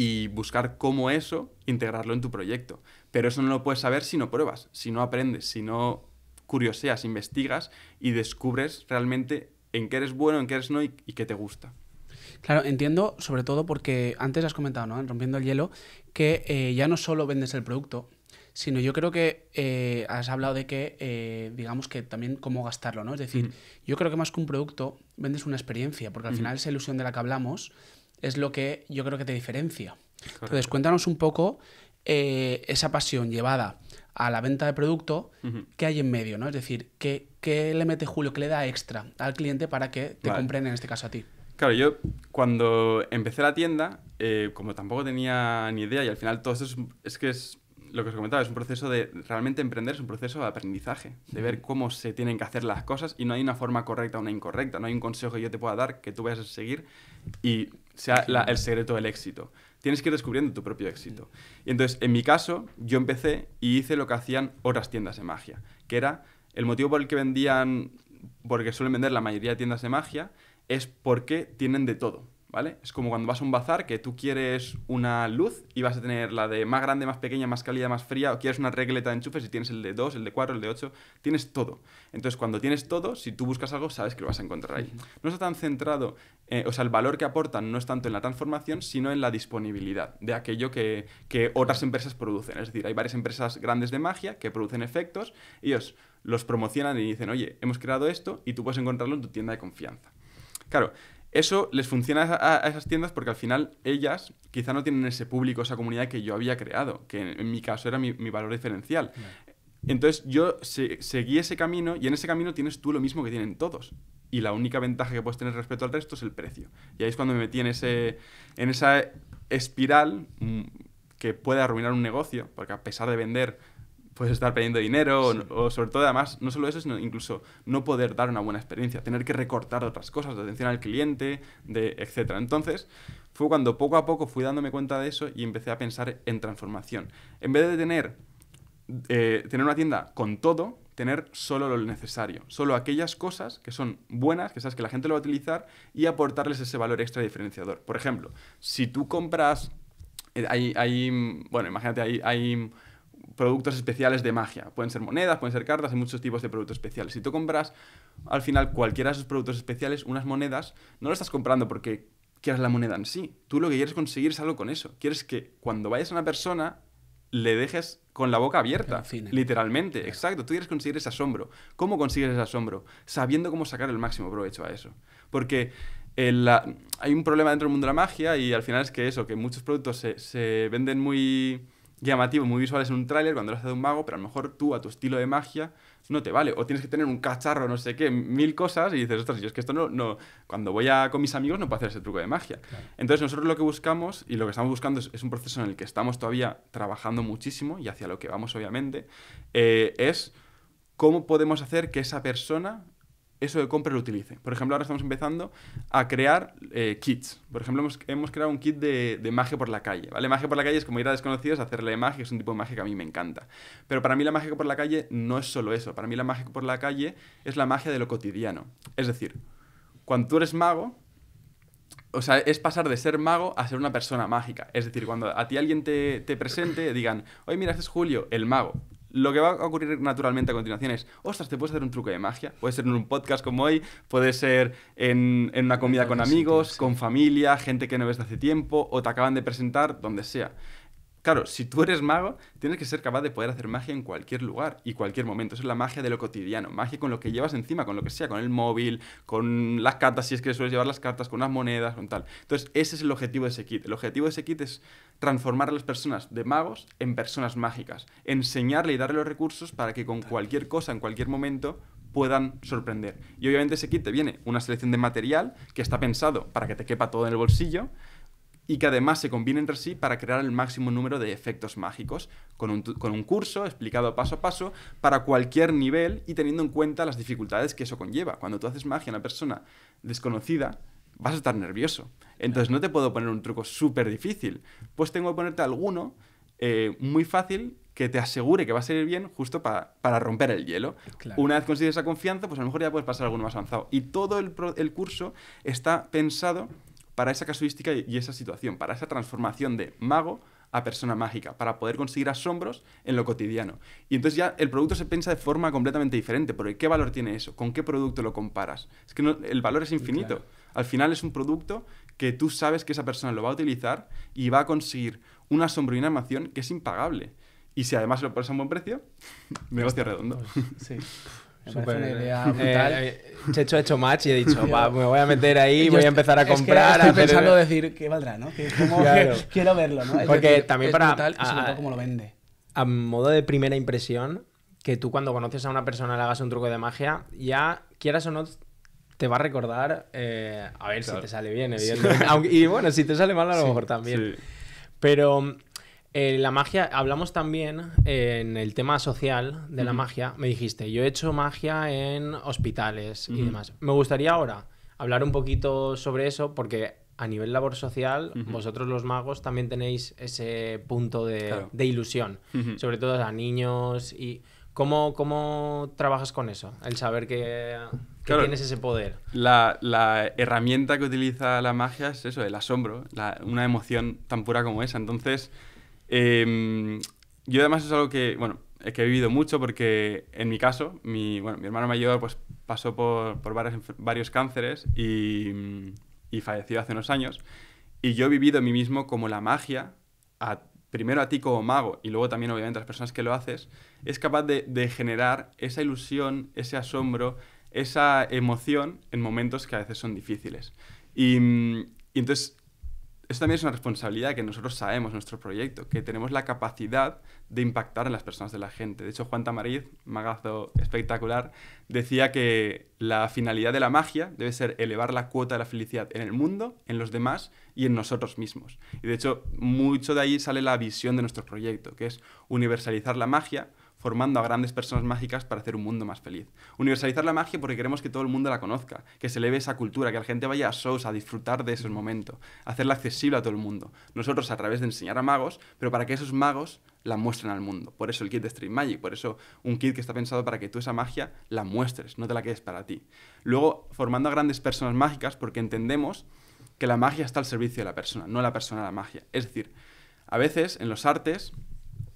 y buscar cómo eso integrarlo en tu proyecto. Pero eso no lo puedes saber si no pruebas, si no aprendes, si no curioseas, investigas y descubres realmente en qué eres bueno, en qué eres no y, qué te gusta. Claro, entiendo, sobre todo porque antes has comentado, ¿no? En Rompiendo el Hielo, que eh, ya no solo vendes el producto, sino yo creo que eh, has hablado de que, eh, digamos que también cómo gastarlo, ¿no? Es decir, yo creo que más que un producto, vendes una experiencia, porque al final esa ilusión de la que hablamos, es lo que yo creo que te diferencia. Entonces, cuéntanos un poco eh, esa pasión llevada a la venta de producto que hay en medio, ¿no? Es decir, ¿qué, le mete Julio, qué le da extra al cliente para que te compren en este caso a ti? Claro, yo cuando empecé la tienda, eh, como tampoco tenía ni idea y al final todo eso es, es que es lo que os comentaba, es un proceso de realmente emprender, es un proceso de aprendizaje, de ver cómo se tienen que hacer las cosas y no hay una forma correcta o una incorrecta, no hay un consejo que yo te pueda dar que tú vayas a seguir y sea el secreto del éxito. Tienes que ir descubriendo tu propio éxito. Y entonces, en mi caso, yo empecé y hice lo que hacían otras tiendas de magia, que era el motivo por el que vendían, porque suelen vender la mayoría de tiendas de magia, es porque tienen de todo. ¿vale? Es como cuando vas a un bazar que tú quieres una luz y vas a tener la de más grande, más pequeña, más cálida, más fría, o quieres una regleta de enchufes y tienes el de 2, el de 4, el de 8, tienes todo. Entonces, cuando tienes todo, si tú buscas algo, sabes que lo vas a encontrar ahí. No está tan centrado, eh, o sea, el valor que aportan no es tanto en la transformación, sino en la disponibilidad de aquello que, que otras empresas producen. Es decir, hay varias empresas grandes de magia que producen efectos y ellos los promocionan y dicen, oye, hemos creado esto y tú puedes encontrarlo en tu tienda de confianza. Claro, eso les funciona a, esas tiendas porque al final ellas quizá no tienen ese público, esa comunidad que yo había creado, que en, mi caso era mi, valor diferencial. Entonces yo seguí ese camino y en ese camino tienes tú lo mismo que tienen todos. Y la única ventaja que puedes tener respecto al resto es el precio. Y ahí es cuando me metí en esa espiral mm, que puede arruinar un negocio, porque a pesar de vender puedes estar perdiendo dinero, o, sobre todo además, no solo eso, sino incluso no poder dar una buena experiencia, tener que recortar otras cosas, de atención al cliente, de etc. Entonces, fue cuando poco a poco fui dándome cuenta de eso y empecé a pensar en transformación. En vez de tener, eh, tener una tienda con todo, tener solo lo necesario, solo aquellas cosas que son buenas, que sabes que la gente lo va a utilizar y aportarles ese valor extra diferenciador. Por ejemplo, si tú compras, eh, hay, bueno, imagínate, hay productos especiales de magia. Pueden ser monedas, pueden ser cartas, hay muchos tipos de productos especiales. Si tú compras al final cualquiera de esos productos especiales, unas monedas, no lo estás comprando porque quieras la moneda en sí. Tú lo que quieres conseguir es algo con eso. Quieres que cuando vayas a una persona le dejes con la boca abierta. Literalmente, exacto. Tú quieres conseguir ese asombro. ¿Cómo consigues ese asombro? Sabiendo cómo sacar el máximo provecho a eso. Porque eh, hay un problema dentro del mundo de la magia y al final es que eso, que muchos productos se, se venden muy llamativo, muy visual en un tráiler cuando lo hace de un mago, pero a lo mejor tú a tu estilo de magia no te vale. O tienes que tener un cacharro, no sé qué, mil cosas y dices, ostras, yo es que esto no, no cuando voy a, con mis amigos no puedo hacer ese truco de magia. Entonces nosotros lo que buscamos y lo que estamos buscando es, un proceso en el que estamos todavía trabajando muchísimo y hacia lo que vamos obviamente, eh, es cómo podemos hacer que esa persona eso de compra lo utilice. Por ejemplo, ahora estamos empezando a crear eh, kits. Por ejemplo, hemos, creado un kit de, magia por la calle. ¿vale? Magia por la calle es como ir a desconocidos a hacerle magia, es un tipo de magia que a mí me encanta. Pero para mí la magia por la calle no es solo eso. Para mí la magia por la calle es la magia de lo cotidiano. Es decir, cuando tú eres mago, o sea, es pasar de ser mago a ser una persona mágica. Es decir, cuando a ti alguien te, te presente, digan, oye, mira, este es Julio, el mago lo que va a ocurrir naturalmente a continuación es, ostras, te puedes hacer un truco de magia, puede ser en un podcast como hoy, puede ser en, una comida con amigos, con familia, gente que no ves de hace tiempo, o te acaban de presentar, donde sea. Claro, si tú eres mago, tienes que ser capaz de poder hacer magia en cualquier lugar y cualquier momento. es la magia de lo cotidiano, magia con lo que llevas encima, con lo que sea, con el móvil, con las cartas, si es que sueles llevar las cartas, con unas monedas, con tal. Entonces, ese es el objetivo de ese kit. El objetivo de ese kit es transformar a las personas de magos en personas mágicas, enseñarle y darle los recursos para que con cualquier cosa, en cualquier momento, puedan sorprender. Y obviamente ese kit te viene una selección de material que está pensado para que te quepa todo en el bolsillo, y que además se conviene entre sí para crear el máximo número de efectos mágicos, con un, curso explicado paso a paso para cualquier nivel y teniendo en cuenta las dificultades que eso conlleva. Cuando tú haces magia a una persona desconocida, vas a estar nervioso. Entonces no te puedo poner un truco súper difícil, pues tengo que ponerte alguno eh, muy fácil que te asegure que va a salir bien justo para, romper el hielo. Una vez consigues esa confianza, pues a lo mejor ya puedes pasar a alguno más avanzado. Y todo el, el curso está pensado para esa casuística y esa situación, para esa transformación de mago a persona mágica, para poder conseguir asombros en lo cotidiano. Y entonces ya el producto se piensa de forma completamente diferente, porque ¿qué valor tiene eso? ¿Con qué producto lo comparas? Es que el valor es infinito. Al final es un producto que tú sabes que esa persona lo va a utilizar y va a conseguir un asombro y una emoción que es impagable. Y si además lo pones a un buen precio, negocio redondo. Sí. Me eh, eh, hecho match y he dicho, me voy a meter ahí, voy a empezar a comprar. Es que estoy pensando decir, ¿qué valdrá, no? quiero verlo, ¿no? Porque también para... Brutal, a, sobre todo lo vende. A modo de primera impresión, que tú cuando conoces a una persona le hagas un truco de magia, ya quieras o no te va a recordar, eh, a ver si te sale bien, evidentemente. y bueno, si te sale mal a lo mejor también. Pero eh, la magia, hablamos también eh, en el tema social de la magia. Me dijiste, yo he hecho magia en hospitales y demás. Me gustaría ahora hablar un poquito sobre eso, porque a nivel labor social, vosotros los magos también tenéis ese punto de, ilusión, sobre todo a niños y. ¿Cómo, ¿Cómo trabajas con eso? El saber que, tienes ese poder. La, herramienta que utiliza la magia es eso, el asombro, una emoción tan pura como esa. Entonces, Em, yo además es algo que, bueno, eh, que he vivido mucho porque en mi caso, mi, bueno, mi hermano mayor pues, pasó por, por varios, varios cánceres y, y, falleció hace unos años. Y yo he vivido a mí mismo como la magia, a, primero a ti como mago y luego también obviamente a las personas que lo haces, es capaz de, de generar esa ilusión, ese asombro, esa emoción en momentos que a veces son difíciles. Y, mm, y entonces eso también es una responsabilidad que nosotros sabemos nuestro proyecto, que tenemos la capacidad de impactar en las personas de la gente. De hecho, Juan Tamariz, magazo espectacular, decía que la finalidad de la magia debe ser elevar la cuota de la felicidad en el mundo, en los demás y en nosotros mismos. Y de hecho, mucho de ahí sale la visión de nuestro proyecto, que es universalizar la magia formando a grandes personas mágicas para hacer un mundo más feliz. Universalizar la magia porque queremos que todo el mundo la conozca, que se eleve esa cultura, que la gente vaya a shows a disfrutar de esos momentos, hacerla accesible a todo el mundo. Nosotros a través de enseñar a magos, pero para que esos magos la muestren al mundo. Por eso el kit de Street Magic, por eso un kit que está pensado para que tú esa magia la muestres, no te la quedes para ti. Luego, formando a grandes personas mágicas porque entendemos que la magia está al servicio de la persona, no la persona la magia. Es decir, a veces en los artes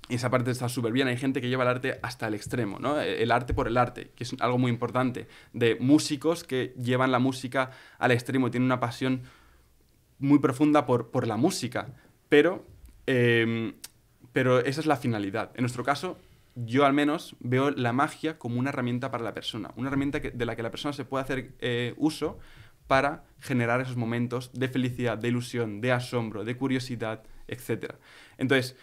esa parte está súper bien. Hay gente que lleva el arte hasta el extremo, ¿no? E-, el arte por el arte, que es algo muy importante. De músicos que llevan la música al extremo, tienen una pasión muy profunda por, por la música. Pero, em, pero esa es la finalidad. En nuestro caso, yo al menos veo la magia como una herramienta para la persona. Una herramienta de la que la persona se puede hacer eh, uso para generar esos momentos de felicidad, de ilusión, de asombro, de curiosidad, etc. Entonces,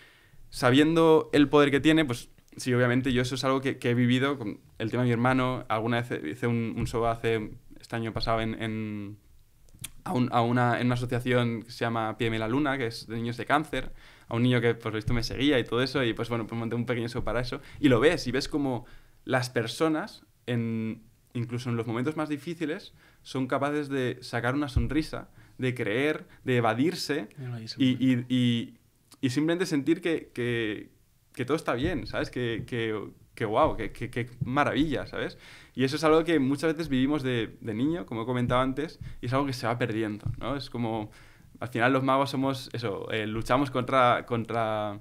sabiendo el poder que tiene, pues sí, obviamente yo eso es algo que, que he vivido con el tema de mi hermano. Alguna vez hice un, un show hace, este año pasado, en, en a, a, una, en una asociación que se llama Pieme la Luna, que es de niños de cáncer, a un niño que por esto me seguía y todo eso, y pues bueno, pues monté un pequeño show para eso. Y lo ves, y ves como las personas, en, incluso en los momentos más difíciles, son capaces de sacar una sonrisa, de creer, de evadirse, y y simplemente sentir que, que, todo está bien, ¿sabes? Que, que, que wow, que, que, maravilla, ¿sabes? Y eso es algo que muchas veces vivimos de, de, niño, como he comentado antes, y es algo que se va perdiendo, ¿no? Es como, al final los magos somos, eso, eh, luchamos contra... contra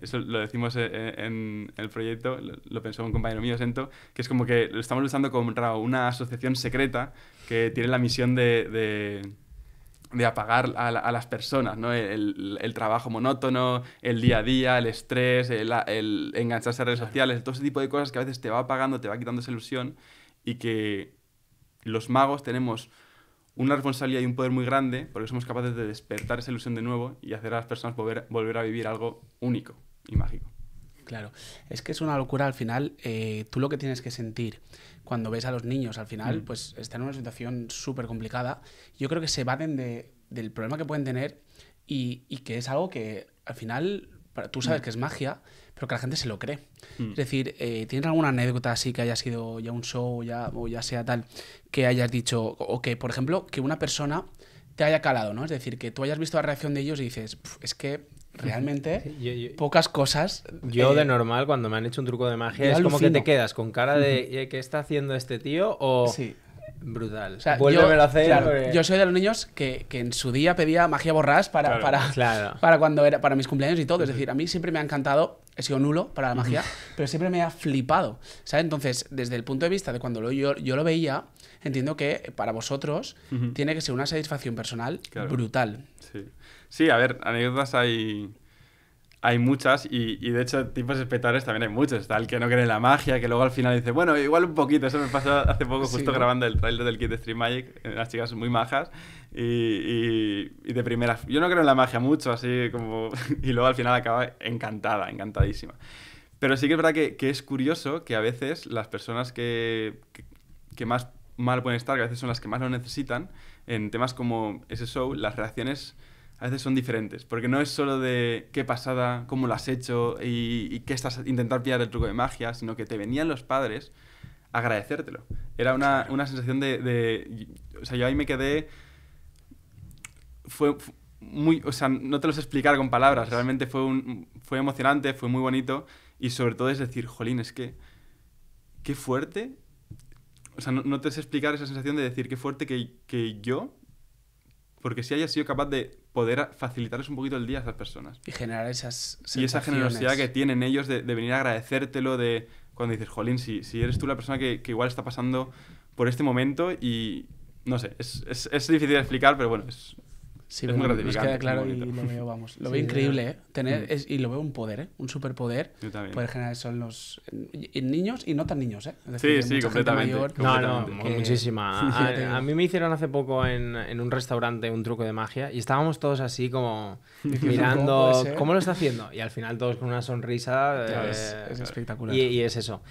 eso lo decimos e, e, en, el proyecto, lo, pensó un compañero mío, Sento, que es como que estamos luchando contra una asociación secreta que tiene la misión de de apagar a, las personas, ¿no? El, trabajo monótono, el día a día, el estrés, el, el, engancharse a redes sociales, todo ese tipo de cosas que a veces te va apagando, te va quitando esa ilusión y que los magos tenemos una responsabilidad y un poder muy grande porque somos capaces de despertar esa ilusión de nuevo y hacer a las personas volver a vivir algo único y mágico. Claro, es que es una locura al final, eh, tú lo que tienes que sentir cuando ves a los niños al final, mm. pues están en una situación súper complicada, yo creo que se baten de, del problema que pueden tener y, que es algo que al final, tú sabes mm. que es magia, pero que la gente se lo cree. Mm. Es decir, eh, ¿tienes alguna anécdota así que haya sido ya un show ya, o ya sea tal, que hayas dicho, o que, por ejemplo, que una persona te haya calado, ¿no? Es decir, que tú hayas visto la reacción de ellos y dices, es que realmente pocas cosas. Yo de eh, normal, cuando me han hecho un truco de magia, es como que te quedas con cara de eh, ¿qué está haciendo este tío? O... Sí. Brutal. O yo, a hacer. Yo soy de los niños que, en su día pedía magia borrás para, para, para, cuando era, para mis cumpleaños y todo. Es decir, a mí siempre me ha encantado, he sido nulo para la magia, pero siempre me ha flipado. ¿sabes? Entonces, desde el punto de vista de cuando yo, lo veía, entiendo que para vosotros tiene que ser una satisfacción personal brutal. Sí. Sí, a ver, anécdotas hay, hay muchas y, y, de hecho tipos espectadores también hay muchos. tal el que no cree en la magia, que luego al final dice, bueno, igual un poquito. Eso me pasó hace poco justo grabando el trailer del kit de Stream Magic, eh, las chicas muy majas y, y, de primera... Yo no creo en la magia mucho, así como... y luego al final acaba encantada, encantadísima. Pero sí que es verdad que, que es curioso que a veces las personas que, que, que más mal pueden estar, que a veces son las que más lo necesitan, en temas como ese show, las reacciones a veces son diferentes, porque no es solo de qué pasada, cómo lo has hecho y, qué estás intentar pillar el truco de magia, sino que te venían los padres a agradecértelo. Era una, una sensación de, O sea, yo ahí me quedé... Fue, muy... O sea, no te los explicar con palabras, realmente fue, un, fue emocionante, fue muy bonito y sobre todo es decir, jolín, es que... Qué fuerte o sea, no, te sé explicar esa sensación de decir qué fuerte que, que, yo porque si hayas sido capaz de poder facilitarles un poquito el día a esas personas. Y generar esas Y esa generosidad que tienen ellos de, venir a agradecértelo, de cuando dices, jolín, si, si eres tú la persona que, igual está pasando por este momento y, no sé, es, es, difícil de explicar, pero bueno, es, Sí, es muy claro lo veo, vamos. Lo veo increíble, ¿eh? Tener, mm. y lo veo un poder, ¿eh? Un superpoder. Yo también. Poder generar eso en los niños y no tan niños, ¿eh? sí, sí, completamente. no, no, muchísima. A, mí me hicieron hace poco en, un restaurante un truco de magia y estábamos todos así como mirando ¿Cómo, lo está haciendo. Y al final todos con una sonrisa. Eh, es, espectacular. Y, es eso.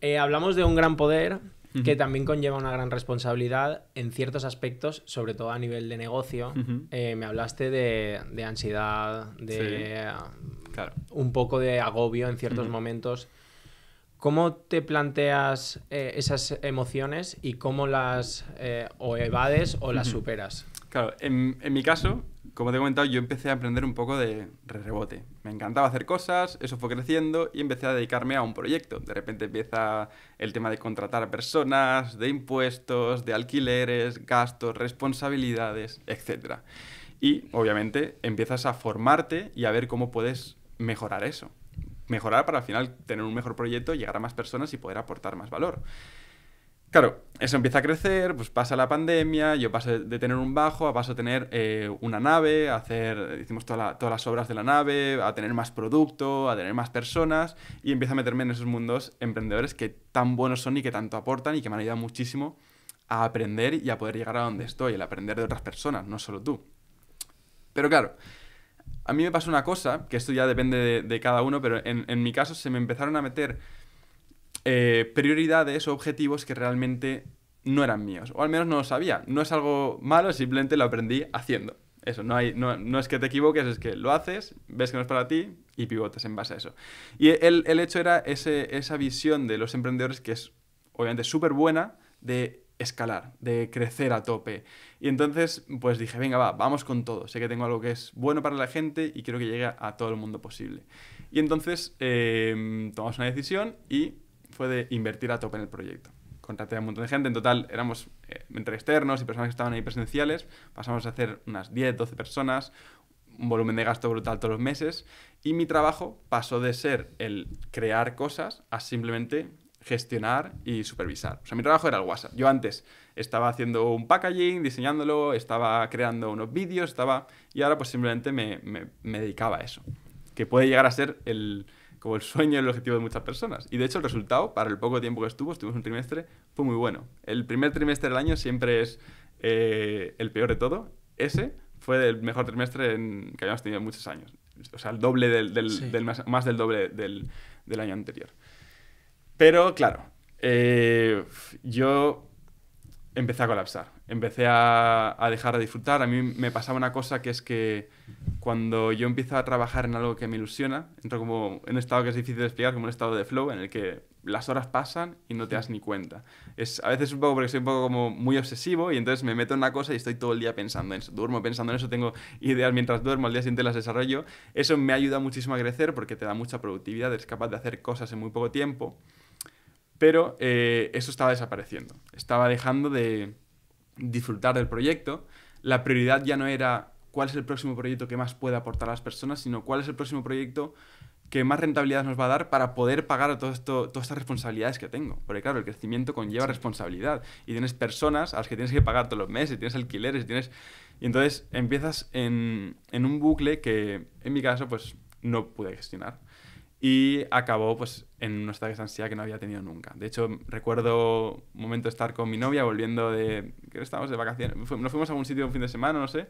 Eh, hablamos de un gran poder que también conlleva una gran responsabilidad en ciertos aspectos, sobre todo a nivel de negocio. Eh, me hablaste de, ansiedad, de un poco de agobio en ciertos momentos. ¿Cómo te planteas eh, esas emociones y cómo las eh, o evades o las superas? Claro, en mi caso, como te he comentado, yo empecé a aprender un poco de rebote. Me encantaba hacer cosas, eso fue creciendo y empecé a dedicarme a un proyecto. De repente empieza el tema de contratar a personas, de impuestos, de alquileres, gastos, responsabilidades, etc. Y obviamente empiezas a formarte y a ver cómo puedes mejorar eso. Mejorar para al final tener un mejor proyecto, llegar a más personas y poder aportar más valor. Claro, eso empieza a crecer, pues pasa la pandemia, yo paso de tener un bajo a paso a tener eh, una nave, a hacer, hicimos todas las obras de la nave, a tener más producto, a tener más personas y empiezo a meterme en esos mundos emprendedores que tan buenos son y que tanto aportan y que me han ayudado muchísimo a aprender y a poder llegar a donde estoy, el aprender de otras personas, no solo tú. Pero claro, a mí me pasó una cosa, que esto ya depende de, cada uno, pero en mi caso se me empezaron a meter eh, prioridades o objetivos que realmente no eran míos, o al menos no lo sabía. No es algo malo, simplemente lo aprendí haciendo. Eso, no, hay, no, es que te equivoques, es que lo haces, ves que no es para ti y pivotas en base a eso. Y el, hecho era esa visión de los emprendedores que es obviamente súper buena de escalar, de crecer a tope. Y entonces, pues dije, venga, va, vamos con todo. Sé que tengo algo que es bueno para la gente y quiero que llegue a todo el mundo posible. Y entonces em, tomamos una decisión y puede invertir a tope en el proyecto. Contraté a un montón de gente, en total éramos eh, entre externos y personas que estaban ahí presenciales, pasamos a hacer unas 10, 12 personas, un volumen de gasto brutal todos los meses y mi trabajo pasó de ser el crear cosas a simplemente gestionar y supervisar. O sea, mi trabajo era el WhatsApp. Yo antes estaba haciendo un packaging, diseñándolo, estaba creando unos vídeos, estaba... Y ahora pues simplemente me, me dedicaba a eso. Que puede llegar a ser el, como el sueño, y el objetivo de muchas personas. Y de hecho el resultado, para el poco tiempo que estuvo, estuvimos un trimestre, fue muy bueno. El primer trimestre del año siempre es eh, el peor de todo. Ese fue el mejor trimestre que habíamos tenido en muchos años. O sea, el doble del, más, del doble del, año anterior. Pero claro, eh, yo empecé a colapsar, empecé a, a, dejar de disfrutar. A mí me pasaba una cosa que es que cuando yo empiezo a trabajar en algo que me ilusiona, entro como en un estado que es difícil de explicar, como un estado de flow en el que las horas pasan y no te das ni cuenta. Es a veces es un poco porque soy un poco como muy obsesivo y entonces me meto en una cosa y estoy todo el día pensando en eso. Duermo pensando en eso, tengo ideas mientras duermo, al día siguiente las desarrollo. Eso me ayuda muchísimo a crecer porque te da mucha productividad, eres capaz de hacer cosas en muy poco tiempo. Pero eh, eso estaba desapareciendo. Estaba dejando de disfrutar del proyecto. La prioridad ya no era cuál es el próximo proyecto que más pueda aportar a las personas, sino cuál es el próximo proyecto que más rentabilidad nos va a dar para poder pagar todas estas responsabilidades que tengo. Porque claro, el crecimiento conlleva responsabilidad y tienes personas a las que tienes que pagar todos los meses, tienes alquileres, tienes... Y entonces empiezas en, en un bucle que en mi caso pues no pude gestionar y acabó pues en un estado de ansiedad que no había tenido nunca. De hecho, recuerdo un momento estar con mi novia volviendo de... que estábamos de vacaciones, nos fuimos a algún sitio un fin de semana, no sé,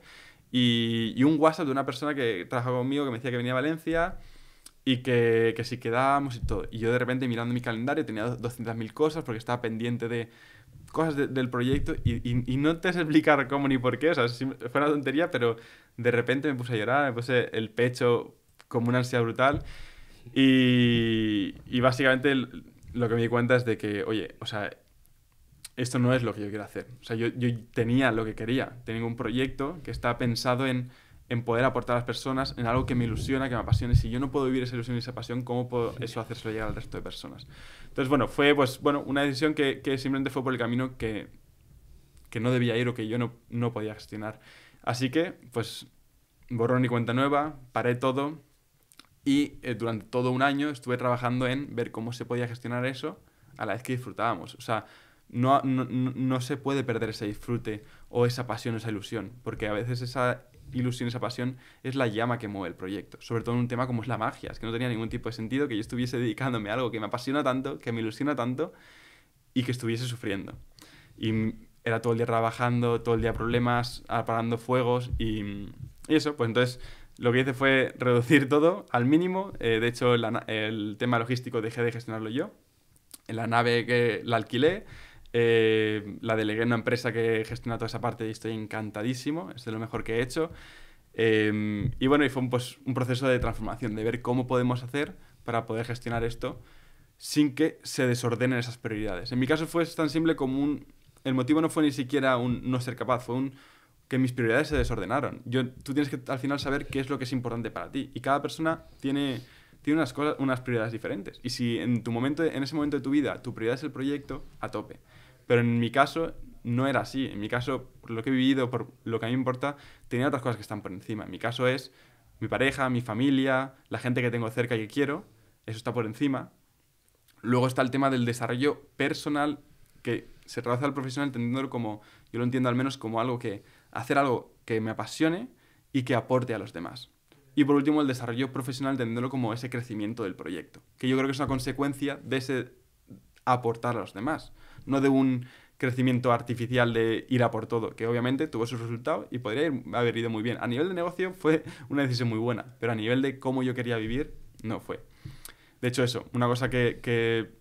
y, y un WhatsApp de una persona que trabajaba conmigo que me decía que venía a Valencia y que, que si quedábamos y todo. Y yo de repente mirando mi calendario tenía 200.000 cosas porque estaba pendiente de cosas del proyecto y, y, y, no te sé explicar cómo ni por qué, o sea, fue una tontería, pero de repente me puse a llorar, me puse el pecho como una ansiedad brutal y, básicamente lo que me di cuenta es de que, oye, o sea, esto no es lo que yo quiero hacer. O sea, yo, tenía lo que quería. Tenía un proyecto que estaba pensado en, poder aportar a las personas en algo que me ilusiona, que me apasione. Si yo no puedo vivir esa ilusión y esa pasión, ¿cómo puedo eso hacerse llegar al resto de personas? Entonces, bueno, fue pues, una decisión que, que simplemente fue por el camino que, que, no debía ir o que yo no, podía gestionar. Así que, pues, borrón mi cuenta nueva, paré todo y eh, durante todo un año estuve trabajando en ver cómo se podía gestionar eso a la vez que disfrutábamos. O sea, no, no, no, se puede perder ese disfrute o esa pasión, esa ilusión, porque a veces esa ilusión, esa pasión es la llama que mueve el proyecto, sobre todo en un tema como es la magia, es que no tenía ningún tipo de sentido que yo estuviese dedicándome a algo que me apasiona tanto, que me ilusiona tanto y que estuviese sufriendo. Y era todo el día trabajando, todo el día problemas, apagando fuegos y, y eso, pues entonces lo que hice fue reducir todo al mínimo. Eh, de hecho, el tema logístico dejé de gestionarlo yo. En la nave que la alquilé, eh, la delegué a una empresa que gestiona toda esa parte y estoy encantadísimo. Es de lo mejor que he hecho. Eh, y bueno, y fue un, pues, un proceso de transformación, de ver cómo podemos hacer para poder gestionar esto sin que se desordenen esas prioridades. En mi caso fue tan simple como un... El motivo no fue ni siquiera un no ser capaz, fue un que mis prioridades se desordenaron. Yo, tú tienes que al final saber qué es lo que es importante para ti. Y cada persona tiene, tiene unas, cosas, unas prioridades diferentes. Y si en, tu momento, en ese momento de tu vida tu prioridad es el proyecto, a tope. Pero en mi caso no era así. En mi caso, por lo que he vivido, por lo que a mí me importa, tenía otras cosas que están por encima. En mi caso es mi pareja, mi familia, la gente que tengo cerca y que quiero. Eso está por encima. Luego está el tema del desarrollo personal que se traduce al profesional entendiéndolo como, yo lo entiendo al menos como algo que hacer algo que me apasione y que aporte a los demás. Y por último, el desarrollo profesional, teniéndolo como ese crecimiento del proyecto, que yo creo que es una consecuencia de ese aportar a los demás, no de un crecimiento artificial de ir a por todo, que obviamente tuvo sus resultados y podría haber ido muy bien. A nivel de negocio fue una decisión muy buena, pero a nivel de cómo yo quería vivir, no fue. De hecho, eso, una cosa que, que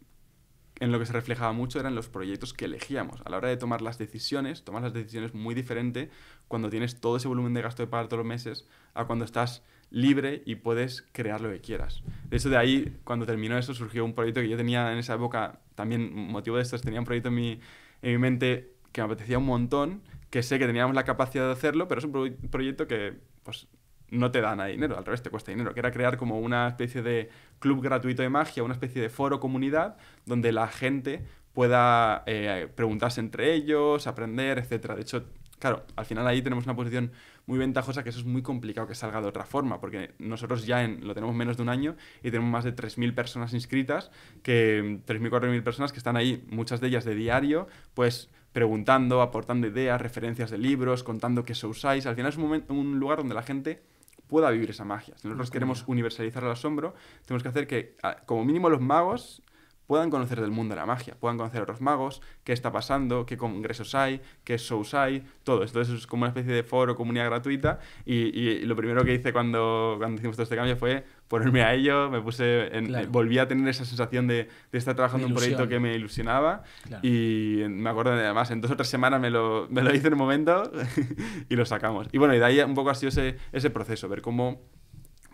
en lo que se reflejaba mucho eran los proyectos que elegíamos. A la hora de tomar las decisiones, tomar las decisiones muy diferente cuando tienes todo ese volumen de gasto de pagar todos los meses a cuando estás libre y puedes crear lo que quieras. De hecho, de ahí, cuando terminó eso, surgió un proyecto que yo tenía en esa época, también motivo de esto, tenía un proyecto en mi, en mi mente que me apetecía un montón, que sé que teníamos la capacidad de hacerlo, pero es un proyecto que pues, no te da nada dinero, al revés te cuesta dinero, que era crear como una especie de club gratuito de magia, una especie de foro comunidad donde la gente pueda eh, preguntarse entre ellos, aprender, etc. De hecho, claro, al final ahí tenemos una posición muy ventajosa que eso es muy complicado que salga de otra forma, porque nosotros ya lo tenemos menos de un año y tenemos más de 3.000 personas inscritas, que 3.000, 4.000 personas que están ahí, muchas de ellas de diario, pues preguntando, aportando ideas, referencias de libros, contando qué se usáis. Al final es un lugar donde la gente pueda vivir esa magia. Si nosotros queremos universalizar el asombro, tenemos que hacer que, como mínimo, los magos puedan conocer del mundo de la magia, puedan conocer a otros magos, qué está pasando, qué congresos hay, qué shows hay, todo. Esto es como una especie de foro, comunidad gratuita. Y, y lo primero que hice cuando, cuando hicimos todo este cambio fue ponerme a ello, me puse eh, volví a tener esa sensación de, de estar trabajando en un proyecto que me ilusionaba y me acuerdo de, además en dos o tres semanas me lo, me lo hice en un momento y lo sacamos. Y bueno, y de ahí un poco ha sido ese, ese proceso, ver cómo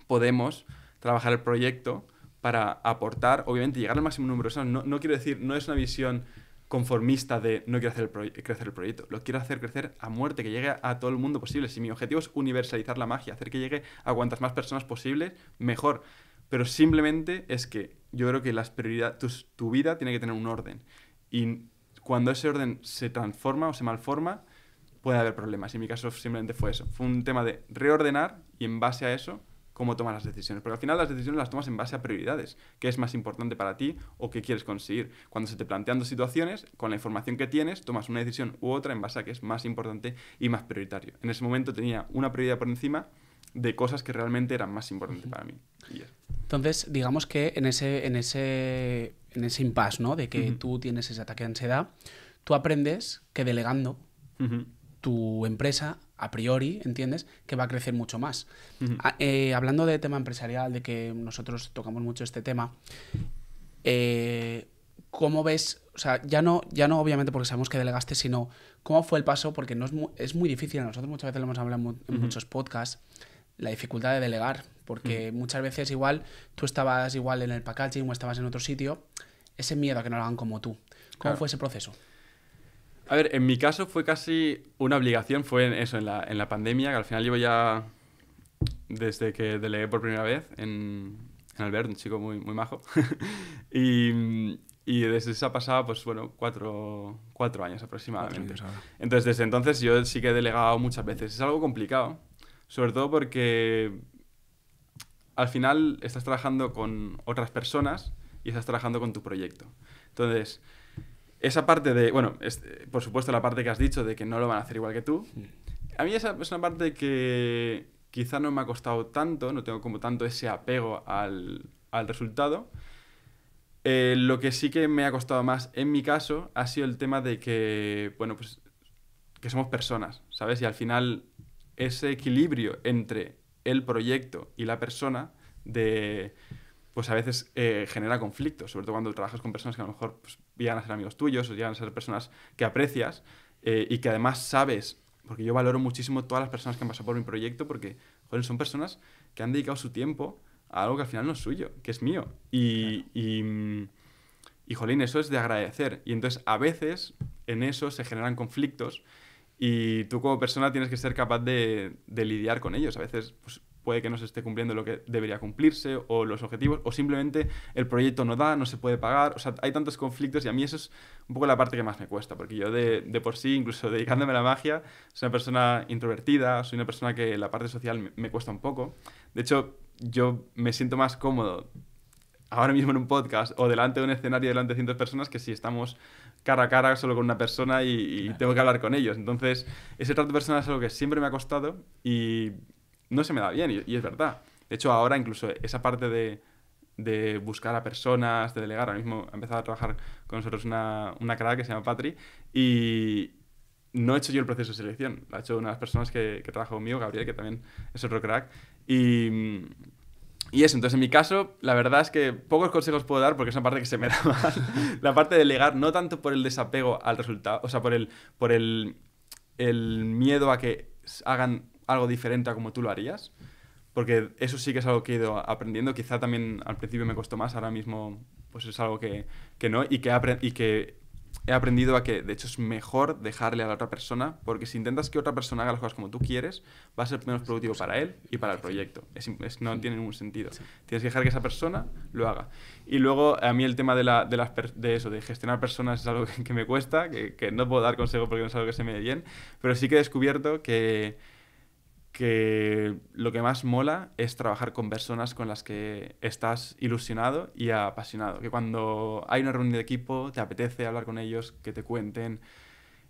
podemos trabajar el proyecto para aportar, obviamente, llegar al máximo número de personas. No, no quiero decir, no es una visión conformista de no quiero hacer crecer el proyecto, lo quiero hacer crecer a muerte, que llegue a todo el mundo posible. Si mi objetivo es universalizar la magia, hacer que llegue a cuantas más personas posibles, mejor. Pero simplemente es que yo creo que las prioridades, tu, tu vida tiene que tener un orden. Y cuando ese orden se transforma o se malforma, puede haber problemas. Y en mi caso simplemente fue eso. Fue un tema de reordenar y en base a eso cómo tomas las decisiones. Porque al final las decisiones las tomas en base a prioridades. ¿Qué es más importante para ti o qué quieres conseguir? Cuando se te plantean dos situaciones, con la información que tienes, tomas una decisión u otra en base a qué es más importante y más prioritario. En ese momento tenía una prioridad por encima de cosas que realmente eran más importantes para mí. Entonces, digamos que en ese, en ese, en ese impasse, ¿no? De que tú tienes ese ataque de ansiedad, tú aprendes que delegando tu empresa a priori, ¿entiendes? Que va a crecer mucho más. Ah, eh, hablando de tema empresarial, de que nosotros tocamos mucho este tema, eh, ¿cómo ves, o sea, ya no, ya no obviamente porque sabemos que delegaste, sino cómo fue el paso, porque no es, muy, es muy difícil, nosotros muchas veces lo hemos hablado en, muchos podcasts, la dificultad de delegar, porque muchas veces igual tú estabas igual en el packaging o estabas en otro sitio, ese miedo a que no lo hagan como tú. ¿Cómo fue ese proceso? A ver, en mi caso fue casi una obligación, fue en eso, en la, en la pandemia, que al final llevo ya desde que delegué por primera vez en, en Albert, un chico muy, muy majo. y, y, desde esa pasada, pues bueno, cuatro, años aproximadamente. entonces, desde entonces yo sí que he delegado muchas veces. Es algo complicado, sobre todo porque al final estás trabajando con otras personas y estás trabajando con tu proyecto. Entonces, esa parte de, bueno, por supuesto la parte que has dicho de que no lo van a hacer igual que tú, mm. a mí esa es una parte que quizá no me ha costado tanto, no tengo como tanto ese apego al, resultado. Eh, lo que sí que me ha costado más en mi caso ha sido el tema de que, bueno, pues que somos personas, ¿sabes? Y al final ese equilibrio entre el proyecto y la persona de pues a veces eh, genera conflicto, sobre todo cuando trabajas con personas que a lo mejor pues, llegan a ser amigos tuyos, o llegan a ser personas que aprecias eh, y que además sabes, porque yo valoro muchísimo todas las personas que han pasado por mi proyecto porque, son personas que han dedicado su tiempo a algo que al final no es suyo, que es mío. Y, mm, y, jolín, eso es de agradecer. Y entonces a veces en eso se generan conflictos y tú como persona tienes que ser capaz de, de lidiar con ellos. A veces pues, puede que no se esté cumpliendo lo que debería cumplirse o los objetivos o simplemente el proyecto no da, no se puede pagar. O sea, hay tantos conflictos y a mí eso es un poco la parte que más me cuesta, porque yo de, por sí, incluso dedicándome a la magia, soy una persona introvertida, soy una persona que la parte social me, cuesta un poco. De hecho, yo me siento más cómodo ahora mismo en un podcast o delante de un escenario delante de cientos de personas que si estamos cara a cara solo con una persona y, y, tengo que hablar con ellos. Entonces, ese trato personal es algo que siempre me ha costado y no se me da bien, y, es verdad. De hecho, ahora incluso esa parte de, buscar a personas, de delegar. Ahora mismo he empezado a trabajar con nosotros una, una que se llama Patri y no he hecho yo el proceso de selección, lo ha hecho una de las personas que, que trabaja conmigo, Gabriel, que también es otro crack. Y, y eso, entonces en mi caso, la verdad es que pocos consejos puedo dar porque es una parte que se me da mal. la parte de delegar, no tanto por el desapego al resultado, o sea, por el, por el, el miedo a que hagan algo diferente a como tú lo harías? Porque eso sí que es algo que he ido aprendiendo. Quizá también al principio me costó más, ahora mismo pues es algo que, que no y que, que he aprendido a que de hecho es mejor dejarle a la otra persona, porque si intentas que otra persona haga las cosas como tú quieres, va a ser menos productivo para él y para el proyecto. Es, no tiene ningún sentido. Tienes que dejar que esa persona lo haga. Y luego a mí el tema de, la, de, las, de eso, de gestionar personas es algo que, me cuesta, que, que no puedo dar consejo porque no es algo que se me dé bien, pero sí que he descubierto que que lo que más mola es trabajar con personas con las que estás ilusionado y apasionado. Que cuando hay una reunión de equipo te apetece hablar con ellos, que te cuenten.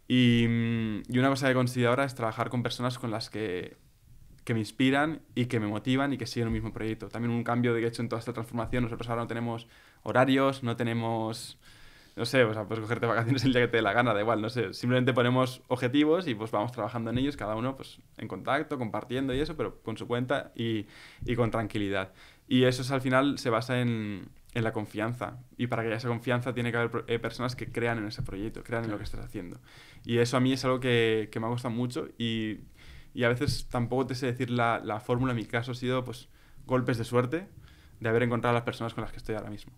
Y, mm, una cosa que considero ahora es trabajar con personas con las que, que, me inspiran y que me motivan y que siguen un mismo proyecto. También un cambio de hecho en toda esta transformación. Nosotros ahora no tenemos horarios, no tenemos no sé, o sea, cogerte vacaciones el día que te dé la gana, da igual, no sé. Simplemente ponemos objetivos y pues vamos trabajando en ellos, cada uno pues en contacto, compartiendo y eso, pero con su cuenta y, con tranquilidad. Y eso al final se basa en, la confianza. Y para que haya esa confianza tiene que haber eh, personas que crean en ese proyecto, crean en lo que estás haciendo. Y eso a mí es algo que, me ha gustado mucho y, a veces tampoco te sé decir la, la fórmula. En mi caso ha sido pues golpes de suerte de haber encontrado a las personas con las que estoy ahora mismo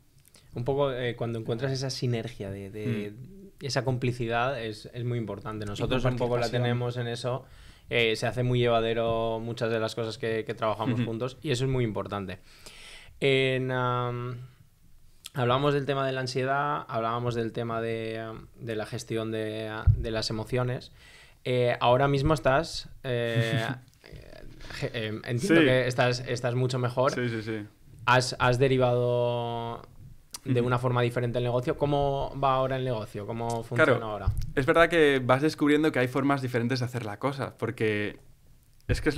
un poco eh, cuando encuentras esa sinergia de, mm. esa complicidad es, muy importante. Nosotros un poco la tenemos en eso. Eh, se hace muy llevadero muchas de las cosas que, trabajamos juntos y eso es muy importante. hablábamos del tema de la ansiedad, hablábamos del tema de, la gestión de, las emociones. Eh, ahora mismo estás entiendo que estás, estás mucho mejor. Sí, sí, sí. Has, has derivado de una forma diferente el negocio. ¿Cómo va ahora el negocio? ¿Cómo funciona ahora? Es verdad que vas descubriendo que hay formas diferentes de hacer la cosa, porque es que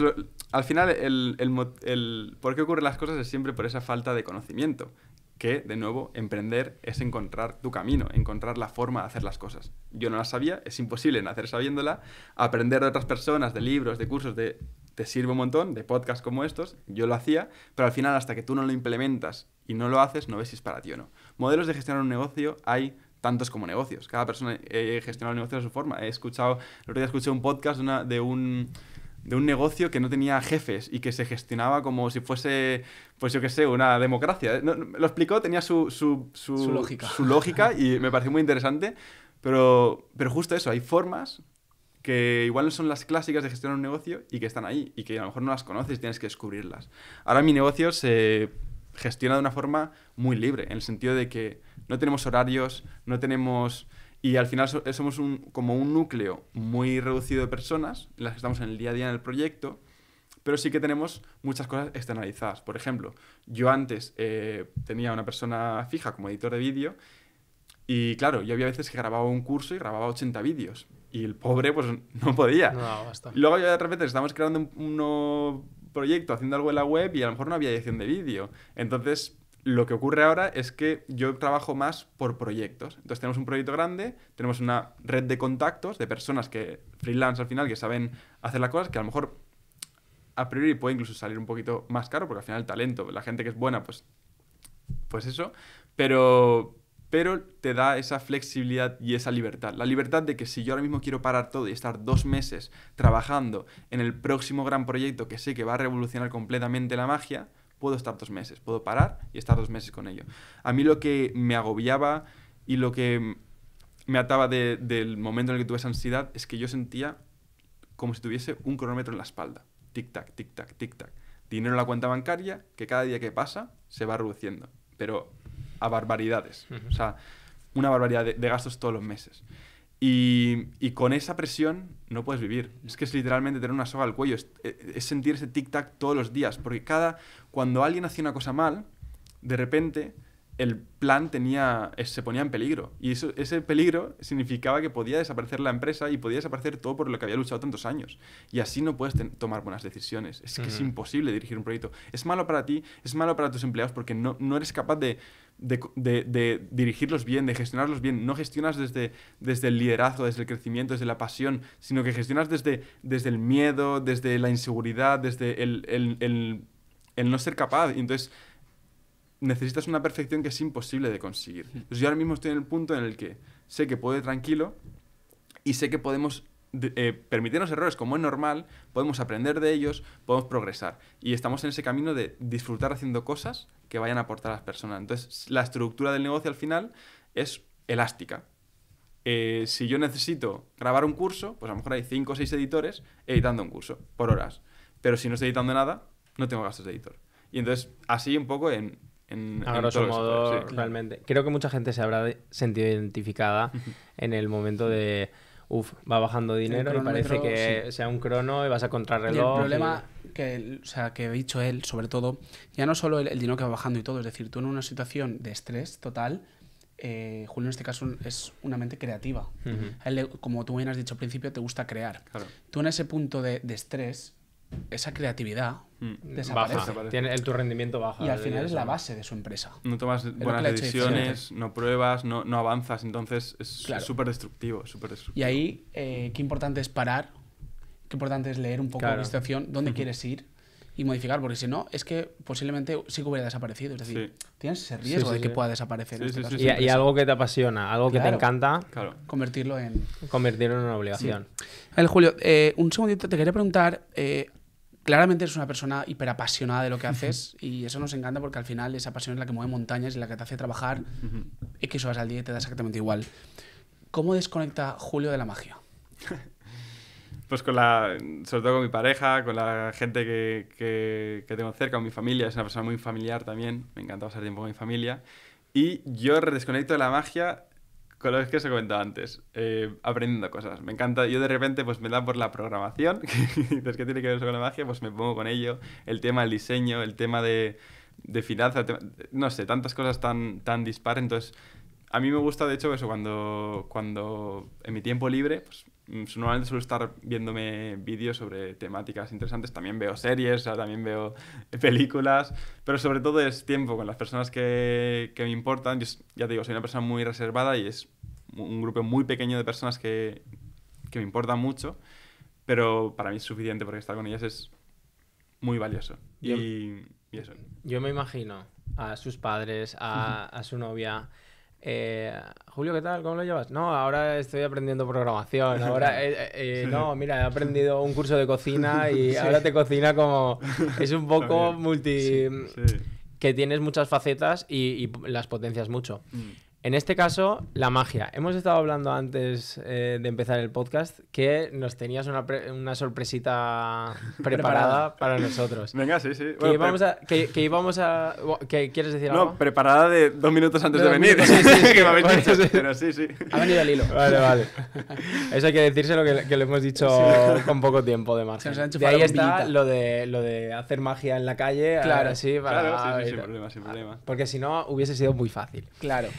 al final el, el, el por qué ocurren las cosas es siempre por esa falta de conocimiento, que de nuevo emprender es encontrar tu camino, encontrar la forma de hacer las cosas. Yo no la sabía, es imposible nacer sabiéndola, aprender de otras personas, de libros, de cursos, de te sirve un montón de podcasts como estos, yo lo hacía, pero al final hasta que tú no lo implementas y no lo haces, no ves si es para ti o no modelos de gestionar un negocio hay tantos como negocios. Cada persona eh, gestiona el negocio a su forma. He escuchado, el otro día escuché un podcast de, una, de un de un negocio que no tenía jefes y que se gestionaba como si fuese, pues yo qué sé, una democracia. lo explicó, tenía su, su, su, lógica. su lógica y me pareció muy interesante, pero, pero justo eso, hay formas que igual no son las clásicas de gestionar un negocio y que están ahí y que a lo mejor no las conoces y tienes que descubrirlas. Ahora mi negocio se gestiona de una forma muy libre, en el sentido de que no tenemos horarios, no tenemos... Y al final somos un, como un núcleo muy reducido de personas, las que estamos en el día a día en el proyecto, pero sí que tenemos muchas cosas externalizadas. Por ejemplo, yo antes eh, tenía una persona fija como editor de vídeo y claro, yo había veces que grababa un curso y grababa 80 vídeos y el pobre pues no podía. No, basta. Luego ya de repente estamos creando uno proyecto haciendo algo en la web y a lo mejor no había edición de vídeo. Entonces, lo que ocurre ahora es que yo trabajo más por proyectos. Entonces tenemos un proyecto grande, tenemos una red de contactos, de personas que freelance al final, que saben hacer las cosas, que a lo mejor a priori puede incluso salir un poquito más caro, porque al final el talento, la gente que es buena, pues, pues eso. Pero, pero te da esa flexibilidad y esa libertad. La libertad de que si yo ahora mismo quiero parar todo y estar dos meses trabajando en el próximo gran proyecto que sé que va a revolucionar completamente la magia, puedo estar dos meses, puedo parar y estar dos meses con ello. A mí lo que me agobiaba y lo que me ataba del momento en el que tuve esa ansiedad es que yo sentía como si tuviese un cronómetro en la espalda. Tic-tac, tic-tac, tic-tac. Dinero en la cuenta bancaria que cada día que pasa se va reduciendo. Pero a barbaridades. O sea, una barbaridad de, gastos todos los meses. Y, con esa presión no puedes vivir. Es que es literalmente tener una soga al cuello, eh, es, sentir ese tic-tac todos los días, porque cada, cuando alguien hacía una cosa mal, de repente el plan tenía, eh, se ponía en peligro. Y eso, ese peligro significaba que podía desaparecer la empresa y podía desaparecer todo por lo que había luchado tantos años. Y así no puedes tomar buenas decisiones. Es que es imposible dirigir un proyecto. Es malo para ti, es malo para tus empleados porque no eres capaz de de, dirigirlos bien, de gestionarlos bien. No gestionas desde, desde el liderazgo, desde el crecimiento, desde la pasión, sino que gestionas desde, desde el miedo, desde la inseguridad, desde el, el, no ser capaz. Y entonces necesitas una perfección que es imposible de conseguir. Entonces, yo ahora mismo estoy en el punto en el que sé que puedo ir tranquilo y sé que podemos eh, permitirnos errores como es normal, podemos aprender de ellos, podemos progresar. Y estamos en ese camino de disfrutar haciendo cosas que vayan a aportar a las personas. Entonces, la estructura del negocio al final es elástica. Eh, si yo necesito grabar un curso, pues a lo mejor hay 5 o 6 editores editando un curso por horas. Pero si no estoy editando nada, no tengo gastos de editor. Y entonces, así un poco en... en modo, realmente. Creo que mucha gente se habrá sentido identificada en el momento de uf, va bajando dinero y parece que sea un crono y vas a contrarreloj. el problema que, o sea, que he dicho él, sobre todo, ya no solo el, dinero que va bajando y todo, es decir, tú en una situación de estrés total, eh, Julio en este caso es una mente creativa. como tú bien has dicho al principio, te gusta crear. Tú en ese punto de estrés esa creatividad mm. desaparece. tu rendimiento baja. Y al final es la base de su empresa. No tomas buenas decisiones, no pruebas, no, avanzas, entonces es súper destructivo, Y ahí, eh, qué importante es parar, qué importante es leer un poco la situación, dónde quieres ir y modificar, porque si no, es que posiblemente sí que hubiera desaparecido. Es decir, tienes ese riesgo de que pueda desaparecer. Y, algo que te apasiona, algo que te encanta, convertirlo en. Convertirlo en una obligación. El Julio, eh, un segundito, te quería preguntar. Eh, claramente eres una persona hiperapasionada de lo que haces y eso nos encanta porque al final esa pasión es la que mueve montañas y la que te hace trabajar X horas al día y te da exactamente igual. ¿Cómo desconecta Julio de la magia? Pues con la, sobre todo con mi pareja, con la gente que, que tengo cerca, con mi familia, es una persona muy familiar también, me encanta pasar tiempo con mi familia. Y yo desconecto de la magia con lo que se comentado antes, eh, aprendiendo cosas. Me encanta, yo de repente pues me da por la programación, que dices que tiene que ver con la magia, pues me pongo con ello, el tema del diseño, el tema de, de finanzas, no sé, tantas cosas tan, tan dispar, entonces a mí me gusta, de hecho, eso, cuando, cuando en mi tiempo libre, pues mm, normalmente suelo estar viéndome vídeos sobre temáticas interesantes. También veo series, también veo películas, pero sobre todo es tiempo con las personas que, me importan. Yo, ya te digo, soy una persona muy reservada y es un grupo muy pequeño de personas que, me importan mucho, pero para mí es suficiente porque estar con ellas es muy valioso. Yo, y, eso. Yo me imagino a sus padres, a, a su novia eh, Julio, ¿qué tal? ¿Cómo lo llevas? No, ahora estoy aprendiendo programación. Ahora, eh, eh, no, mira, he aprendido un curso de cocina y ahora te cocina como. Es un poco multi. Que tienes muchas facetas y, las potencias mucho. Mm. En este caso, la magia. Hemos estado hablando antes eh, de empezar el podcast que nos tenías una, sorpresita preparada para nosotros. Venga, sí, sí. Que, íbamos, a, que, ¿Quieres decir algo? No, preparada de dos minutos antes de, venir. sí, sí, Ha venido el hilo. Vale, vale. Eso hay que decírselo que, que lo hemos dicho con poco tiempo de margen. de ahí está lo de, lo de hacer magia en la calle. Claro, sí. Para, sin problema, sin problema. Porque si no, hubiese sido muy fácil. Claro.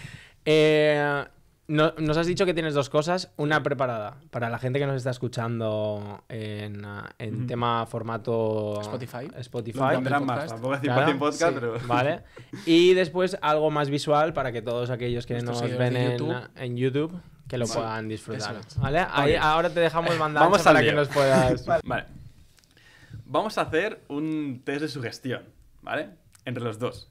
Eh, nos has dicho que tienes dos cosas. Una preparada para la gente que nos está escuchando en, eh, tema formato Spotify. Spotify. tampoco Y después algo más visual para que todos aquellos que nos ven en YouTube. que lo puedan disfrutar. ahora te dejamos mandar Vamos a que nos vale. Vamos a hacer un test de sugestión, ¿vale? Entre los dos.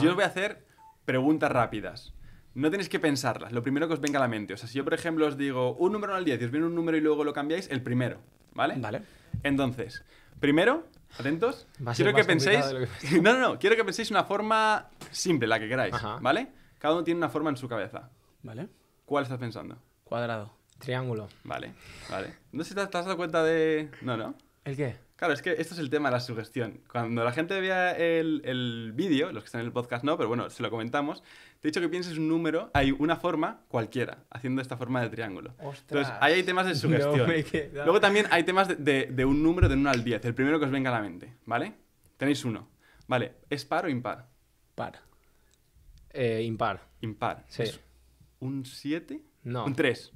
yo os voy a hacer preguntas rápidas no tenéis que pensarlas, lo primero que os venga a la mente. O sea, si yo, por ejemplo, os digo un número al 10 y os viene un número y luego lo cambiáis, el primero, ¿vale? Vale. Entonces, primero, atentos, quiero que penséis... no, no, no, quiero que penséis una forma simple, la que queráis, ¿vale? Cada uno tiene una forma en su cabeza. ¿Vale? ¿Cuál estás pensando? Cuadrado. Triángulo. Vale, vale. No sé si te has dado cuenta de... No, no. ¿El qué? Claro, es que esto es el tema de la sugestión. Cuando la gente veía el, el vídeo, los que están en el podcast no, pero bueno, se lo comentamos, te he dicho que pienses un número, hay una forma cualquiera, haciendo esta forma de triángulo. Ostras, Entonces, ahí hay temas de sugestión. Luego también hay temas de, un número de 1 al 10, el primero que os venga a la mente, ¿vale? Tenéis uno. Vale, ¿es par o impar? Par. Eh, impar. Impar. Sí. ¿Un 7? No. ¿Un 3?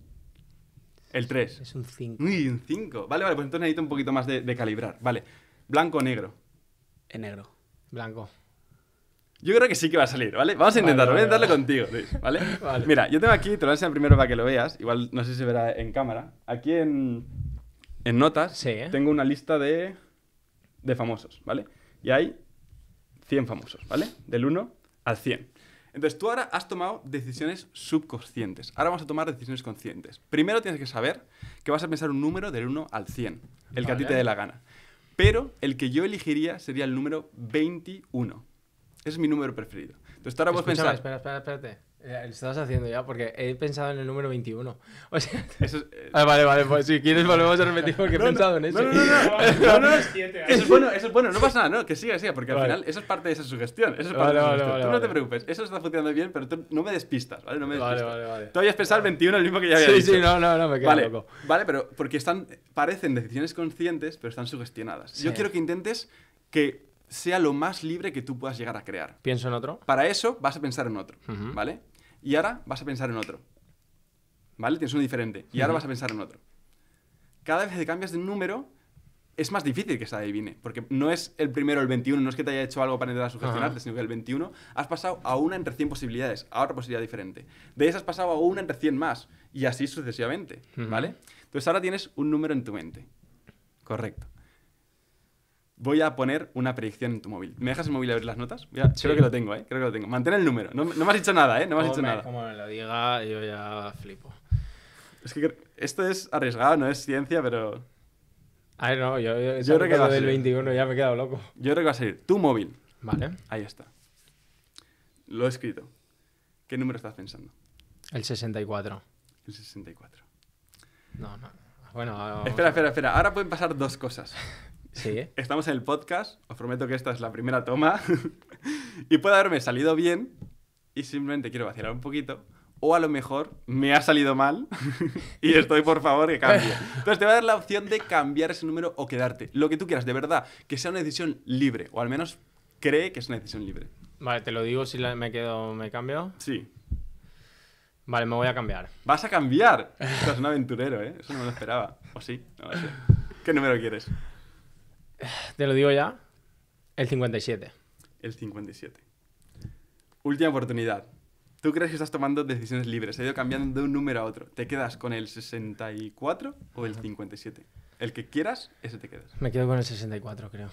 El 3. Es un 5. Uy, un 5. Vale, vale, pues entonces necesito un poquito más de, de calibrar. Vale. ¿Blanco o negro? En negro. Blanco. Yo creo que sí que va a salir, ¿vale? Vamos a intentarlo, voy a intentarlo contigo, ¿vale? Mira, yo tengo aquí, te lo voy a primero para que lo veas. Igual no sé si se verá en cámara. Aquí en, notas tengo una lista de, de famosos, ¿vale? Y hay 100 famosos, ¿vale? Del 1 al 100. Entonces tú ahora has tomado decisiones subconscientes. Ahora vamos a tomar decisiones conscientes. Primero tienes que saber que vas a pensar un número del 1 al 100, el que a ti te dé la gana. Pero el que yo elegiría sería el número 21 es mi número preferido. Entonces, ahora vos pensás... Espera, espera, espérate. Eh, lo estás haciendo ya porque he pensado en el número 21. O sea... Eh. Ah, vale, vale, pues si quieres volvemos a repetir porque he pensado en eso. No, no, no. no, eso es bueno, eso es bueno. No pasa nada, no, que siga, siga, porque al final eso es parte de esa sugestión. Eso es parte de vale, tú no te preocupes, eso está funcionando bien, pero tú no me despistas, ¿vale? No me despistas. Vale, vale, vale. Tú habías pensar el 21, el mismo que ya había dicho. Sí, sí, no, no, no, me quedo vale, loco. Vale, pero porque están, parecen decisiones conscientes, pero están sugestionadas. Yo quiero que intentes que sea lo más libre que tú puedas llegar a crear. Pienso en otro. Para eso vas a pensar en otro, ¿vale? Y ahora vas a pensar en otro, ¿vale? Tienes uno diferente y ahora vas a pensar en otro. Cada vez que cambias de número, es más difícil que se adivine, porque no es el primero el 21, no es que te haya hecho algo para intentar a uh sino que el 21 has pasado a una entre 100 posibilidades, a otra posibilidad diferente. De esas has pasado a una entre 100 más, y así sucesivamente, ¿vale? Entonces ahora tienes un número en tu mente. Correcto voy a poner una predicción en tu móvil. ¿Me dejas el móvil a abrir las notas? Creo que lo tengo, ¿eh? Creo que lo tengo. Mantén el número. No, me has dicho nada, ¿eh? No me has dicho nada. Como me lo diga, yo ya flipo. Es que esto es arriesgado, no es ciencia, pero... Ay, no, yo, yo, yo creo que va del 21 ya me he quedado loco. Yo creo que va a salir tu móvil. Vale. Ahí está. Lo he escrito. ¿Qué número estás pensando? El 64. El 64. No, no. Bueno, ahora... Espera, espera, espera. Ahora pueden pasar dos cosas. Sí. Estamos en el podcast, os prometo que esta es la primera toma y puede haberme salido bien y simplemente quiero vacilar un poquito. O a lo mejor me ha salido mal y estoy, por favor, que cambie. Entonces te va a dar la opción de cambiar ese número o quedarte. Lo que tú quieras, de verdad. Que sea una decisión libre. O al menos cree que es una decisión libre. Vale, te lo digo si me quedo, me cambio. Sí. Vale, me voy a cambiar. ¿Vas a cambiar? Eres un aventurero, ¿eh? Eso no me lo esperaba. ¿O sí? ¿Qué número quieres? Te lo digo ya. El 57. El 57. Última oportunidad. ¿Tú crees que estás tomando decisiones libres? He ido cambiando de un número a otro. ¿Te quedas con el 64 o el 57? El que quieras, ese te quedas. Me quedo con el 64, creo.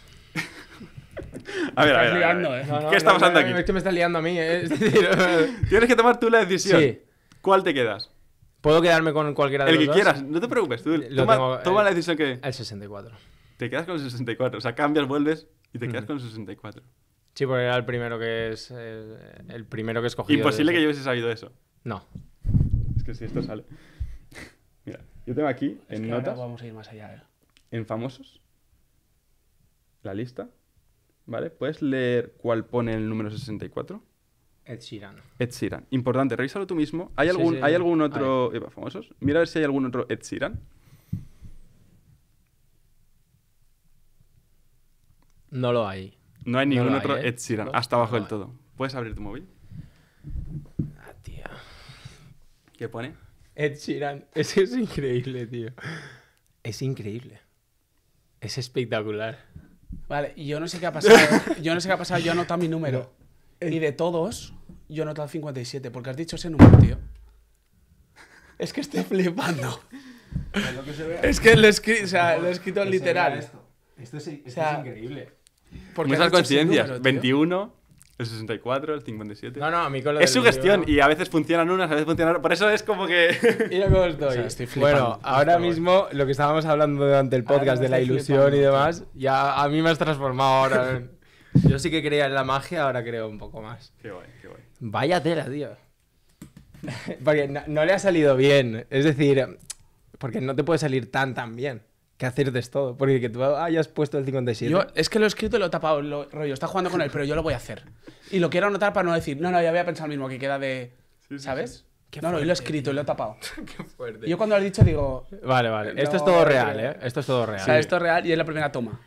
a ver, a ver. Eh. ¿Qué está pasando aquí? me estás liando a mí. Eh. Tienes que tomar tú la decisión. ¿Cuál te quedas? Puedo quedarme con cualquiera de el los dos. El que quieras, no te preocupes. toma, eh, la decisión que. El 64 te quedas con el 64. O sea, cambias, vuelves y te quedas con el 64. Sí, porque era el primero que es. El, primero que escogí. Imposible que yo hubiese sabido eso. No. Es que si esto sale. Mira, yo tengo aquí en notas. vamos a ir más allá. Eh. En famosos. La lista. ¿Vale? ¿Puedes leer cuál pone el número 64? Ed Sheeran. Importante, revísalo tú mismo. ¿Hay algún, ¿hay algún otro. Eh, famosos? Mira a ver si hay algún otro Ed Sheeran. No lo hay. No hay ningún otro ¿eh? Ed Sheeran. hasta abajo del todo. ¿Puedes abrir tu móvil? Ah, tío. ¿Qué pone? Ed Sheeran. es increíble, tío. Es increíble. Es espectacular. Vale, yo no sé qué ha pasado. yo no sé qué ha pasado. Yo he mi número. Y de todos, yo he el 57. Porque has dicho ese número, tío. Es que estoy flipando. Es, que, lo, he escrito, o literal. Esto, es increíble. Muchas coincidencias. 21, el 64, el 57. Es su gestión y a veces funcionan unas, a veces funcionan otras. Por eso es como que. cómo estoy. bueno, ahora mismo lo que estábamos hablando durante el podcast de la ilusión y demás, ya a mí me has transformado ahora. Yo sí que creía en la magia, ahora creo un poco más. Qué guay, qué guay. Vaya tela, tío. porque no, le ha salido bien. Es decir, porque no te puede salir tan, tan bien que de todo. Porque que tú hayas ah, puesto el 57. Yo, es que lo he escrito y lo he tapado. rollo, está jugando con él, pero yo lo voy a hacer. Y lo quiero anotar para no decir, no, no, ya voy a pensar mismo, que queda de. ¿Sabes? no, no, y lo he escrito y lo he tapado. Qué fuerte. yo cuando lo he dicho digo. Vale, vale. esto es todo real, ¿eh? Esto es todo real. esto es real y es la primera toma.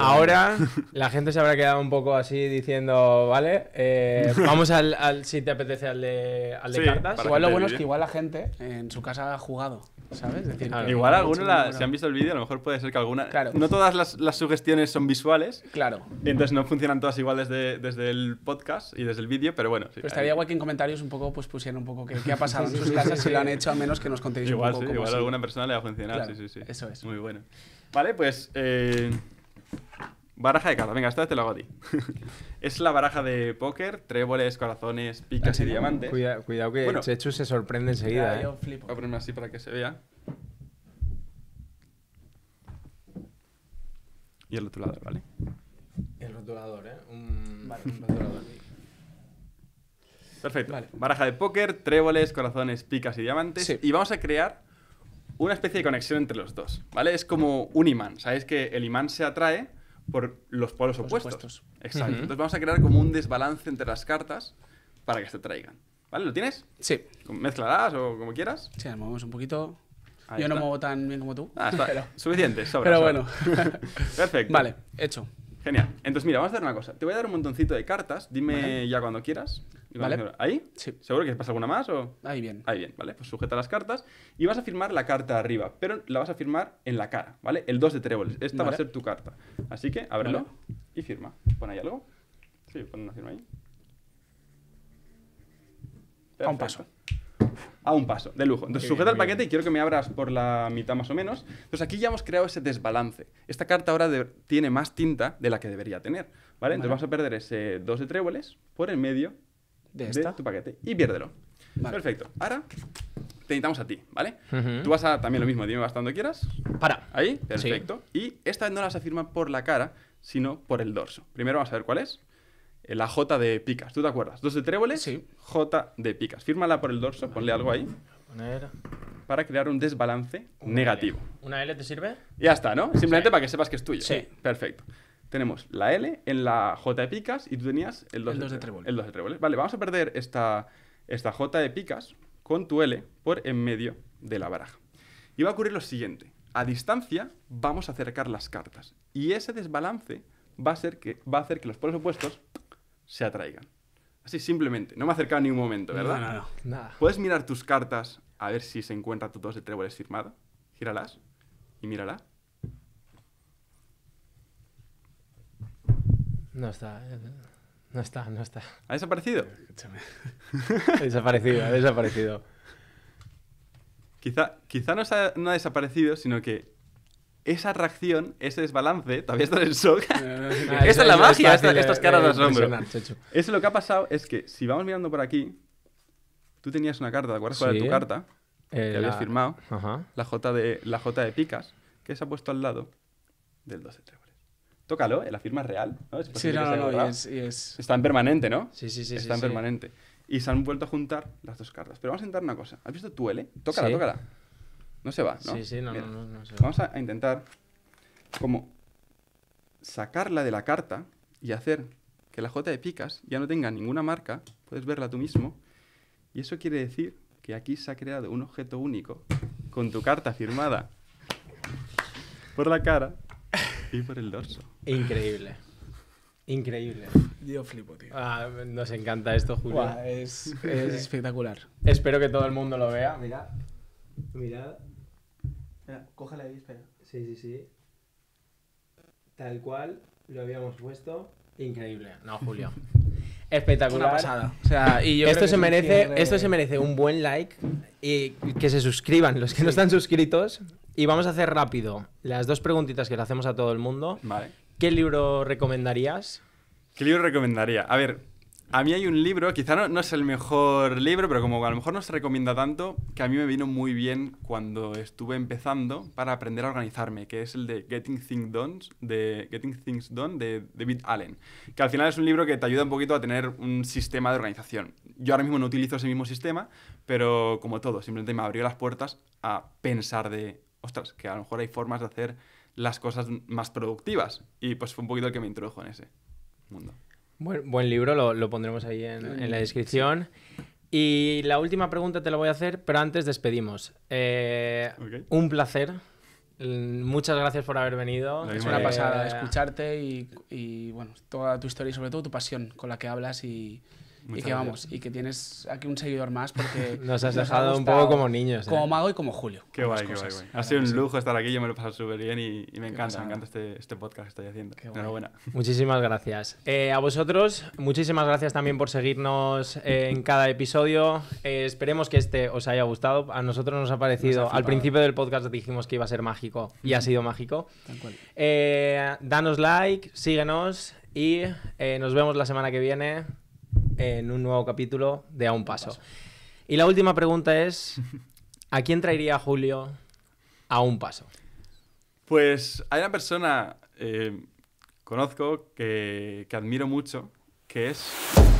Ahora la gente se habrá quedado un poco así diciendo, vale, eh, vamos al, si te apetece, al de, cartas. Igual lo bueno es que igual la gente en su casa ha jugado. ¿Sabes? igual alguna, la, si han visto el vídeo, a lo mejor puede ser que alguna... No todas las, las, sugestiones son visuales. Claro. entonces no funcionan todas igual desde, desde el podcast y desde el vídeo, pero bueno. estaría guay que en comentarios un poco pues pusieran un poco qué, qué ha pasado en sus casas, si lo han hecho, a menos que nos contéis igual, un poco. igual a alguna persona le ha funcionado sí, sí, sí. Eso es. Muy bueno. Vale, pues... Eh, baraja de cartas. Venga, esta vez te la hago a ti. Es la baraja de póker, tréboles, corazones, picas y ah, diamantes. cuidado que el Chechu se sorprende enseguida. ¿eh? Voy a así para que se vea. Y el rotulador, ¿vale? El rotulador, ¿eh? rotulador. Perfecto. Vale. Baraja de póker, tréboles, corazones, picas y diamantes. Y vamos a crear una especie de conexión entre los dos, ¿vale? Es como un imán. Sabéis que el imán se atrae por los polos opuestos. Exacto. Entonces vamos a crear como un desbalance entre las cartas para que se traigan. ¿Vale? ¿Lo tienes? Sí. Mezclarás o como quieras. Sí, nos movemos un poquito. Yo no muevo tan bien como tú. Ah, está. Suficiente, sobra. Pero bueno. Perfecto. Vale, hecho. Genial. Entonces, mira, vamos a hacer una cosa. Te voy a dar un montoncito de cartas. Dime ya cuando quieras. ¿Vale? ¿Ahí? Sí. ¿Seguro que pasa alguna más? O... Ahí bien. Ahí bien, ¿vale? Pues sujeta las cartas y vas a firmar la carta arriba, pero la vas a firmar en la cara, ¿vale? El 2 de tréboles. Esta va a ser tu carta. Así que ábrelo y firma. ¿Pon ahí algo? Sí, pon una firma ahí. A un paso. A un paso, de lujo. Entonces, sujeta el paquete y quiero que me abras por la mitad más o menos. Entonces, aquí ya hemos creado ese desbalance. Esta carta ahora tiene más tinta de la que debería tener, ¿vale? Entonces, vas a perder ese 2 de tréboles por el medio de, tu paquete y piérdelo. Perfecto. Ahora te necesitamos a ti, ¿vale? Tú vas a también lo mismo, dime vas quieras. Para. Ahí, perfecto. Y esta no la vas a firmar por la cara, sino por el dorso. Primero vamos a ver cuál es. Eh, la J de picas, ¿tú te acuerdas? Dos de tréboles, sí. J de picas. Fírmala por el dorso, ponle algo ahí. Para crear un desbalance negativo. ¿Una L te sirve? Ya está, ¿no? Simplemente para que sepas que es tuya. Sí. Perfecto tenemos la L en la J de picas y tú tenías el 2 de, tréboles. El 2 de tréboles Vale, vamos a perder esta, esta J de picas con tu L por en medio de la baraja. Y va a ocurrir lo siguiente. A distancia vamos a acercar las cartas. Y ese desbalance va a, ser que, va a hacer que los polos opuestos se atraigan. Así simplemente. No me he acercado en un momento, ¿verdad? No, no, no. Nada. Puedes mirar tus cartas a ver si se encuentra tu dos de tréboles firmado. Gíralas y mírala. No está. No está, no está. ¿Ha desaparecido? ha desaparecido, ha desaparecido. Quizá, quizá no, ha, no ha desaparecido, sino que esa reacción, ese desbalance, todavía está en shock. esta Esa es la magia, estas caras de asombro. Eso lo que ha pasado es que si vamos mirando por aquí, tú tenías una carta, ¿te acuerdas era tu carta? Eh, que la... habías firmado, La, J de, la J de picas, que se ha puesto al lado del 2 3 tócalo, eh, la firma es real. ¿no? sí, no, no, no es, Está en permanente, ¿no? Sí, sí, sí. Está en permanente. Y se han vuelto a juntar las dos cartas. Pero vamos a intentar una cosa. ¿Has visto tu L? Tócala, tócala. No se va, ¿no? Sí, sí, no, no, no, se va. Vamos a intentar como sacarla de la carta y hacer que la J de picas ya no tenga ninguna marca. Puedes verla tú mismo. Y eso quiere decir que aquí se ha creado un objeto único con tu carta firmada por la cara y por el dorso. Increíble. Increíble. Yo flipo, tío. Ah, nos encanta esto, Julio. es, eh, espectacular. Espero que todo el mundo lo vea. Mira. Mira, Coge ahí, espera. Sí, sí, sí. Tal cual lo habíamos puesto. Increíble. No, Julio. Espectacular. Una pasada. y esto, se merece, esto se merece un buen like y que se suscriban los que no están suscritos y vamos a hacer rápido las dos preguntitas que le hacemos a todo el mundo. ¿Qué libro recomendarías? ¿Qué libro recomendaría? A ver, a mí hay un libro, quizá no, es el mejor libro, pero como a lo mejor no se recomienda tanto, que a mí me vino muy bien cuando estuve empezando para aprender a organizarme, que es el de Getting Things Done, de, Getting Things Done de David Allen, que al final es un libro que te ayuda un poquito a tener un sistema de organización. Yo ahora mismo no utilizo ese mismo sistema, pero como todo, simplemente me abrió las puertas a pensar de ostras, que a lo mejor hay formas de hacer las cosas más productivas. Y pues fue un poquito el que me introdujo en ese mundo. Buen, libro, lo, pondremos ahí en, la descripción. Y la última pregunta te la voy a hacer, pero antes despedimos. Eh, un placer. Muchas gracias por haber venido. Es una pasada eh, escucharte y, y, bueno, toda tu historia y sobre todo tu pasión con la que hablas y, y que vamos, y que tienes aquí un seguidor más porque... nos has dejado un poco como niños. Como ¿eh? mago y como Julio. Qué guay, qué guay, Ha sido un lujo estar aquí, yo me lo he pasado súper bien y, me encanta, me encanta este, este, podcast que estoy haciendo. Qué buena. Muchísimas gracias. Eh, a vosotros, muchísimas gracias también por seguirnos eh, en cada episodio. esperemos que este os haya gustado. A nosotros nos ha parecido, al principio del podcast dijimos que iba a ser mágico y ha sido mágico. danos like, síguenos y nos vemos la semana que viene en un nuevo capítulo de A un paso. Y la última pregunta es, ¿a quién traería Julio a un paso? Pues hay una persona eh, conozco que, que admiro mucho, que es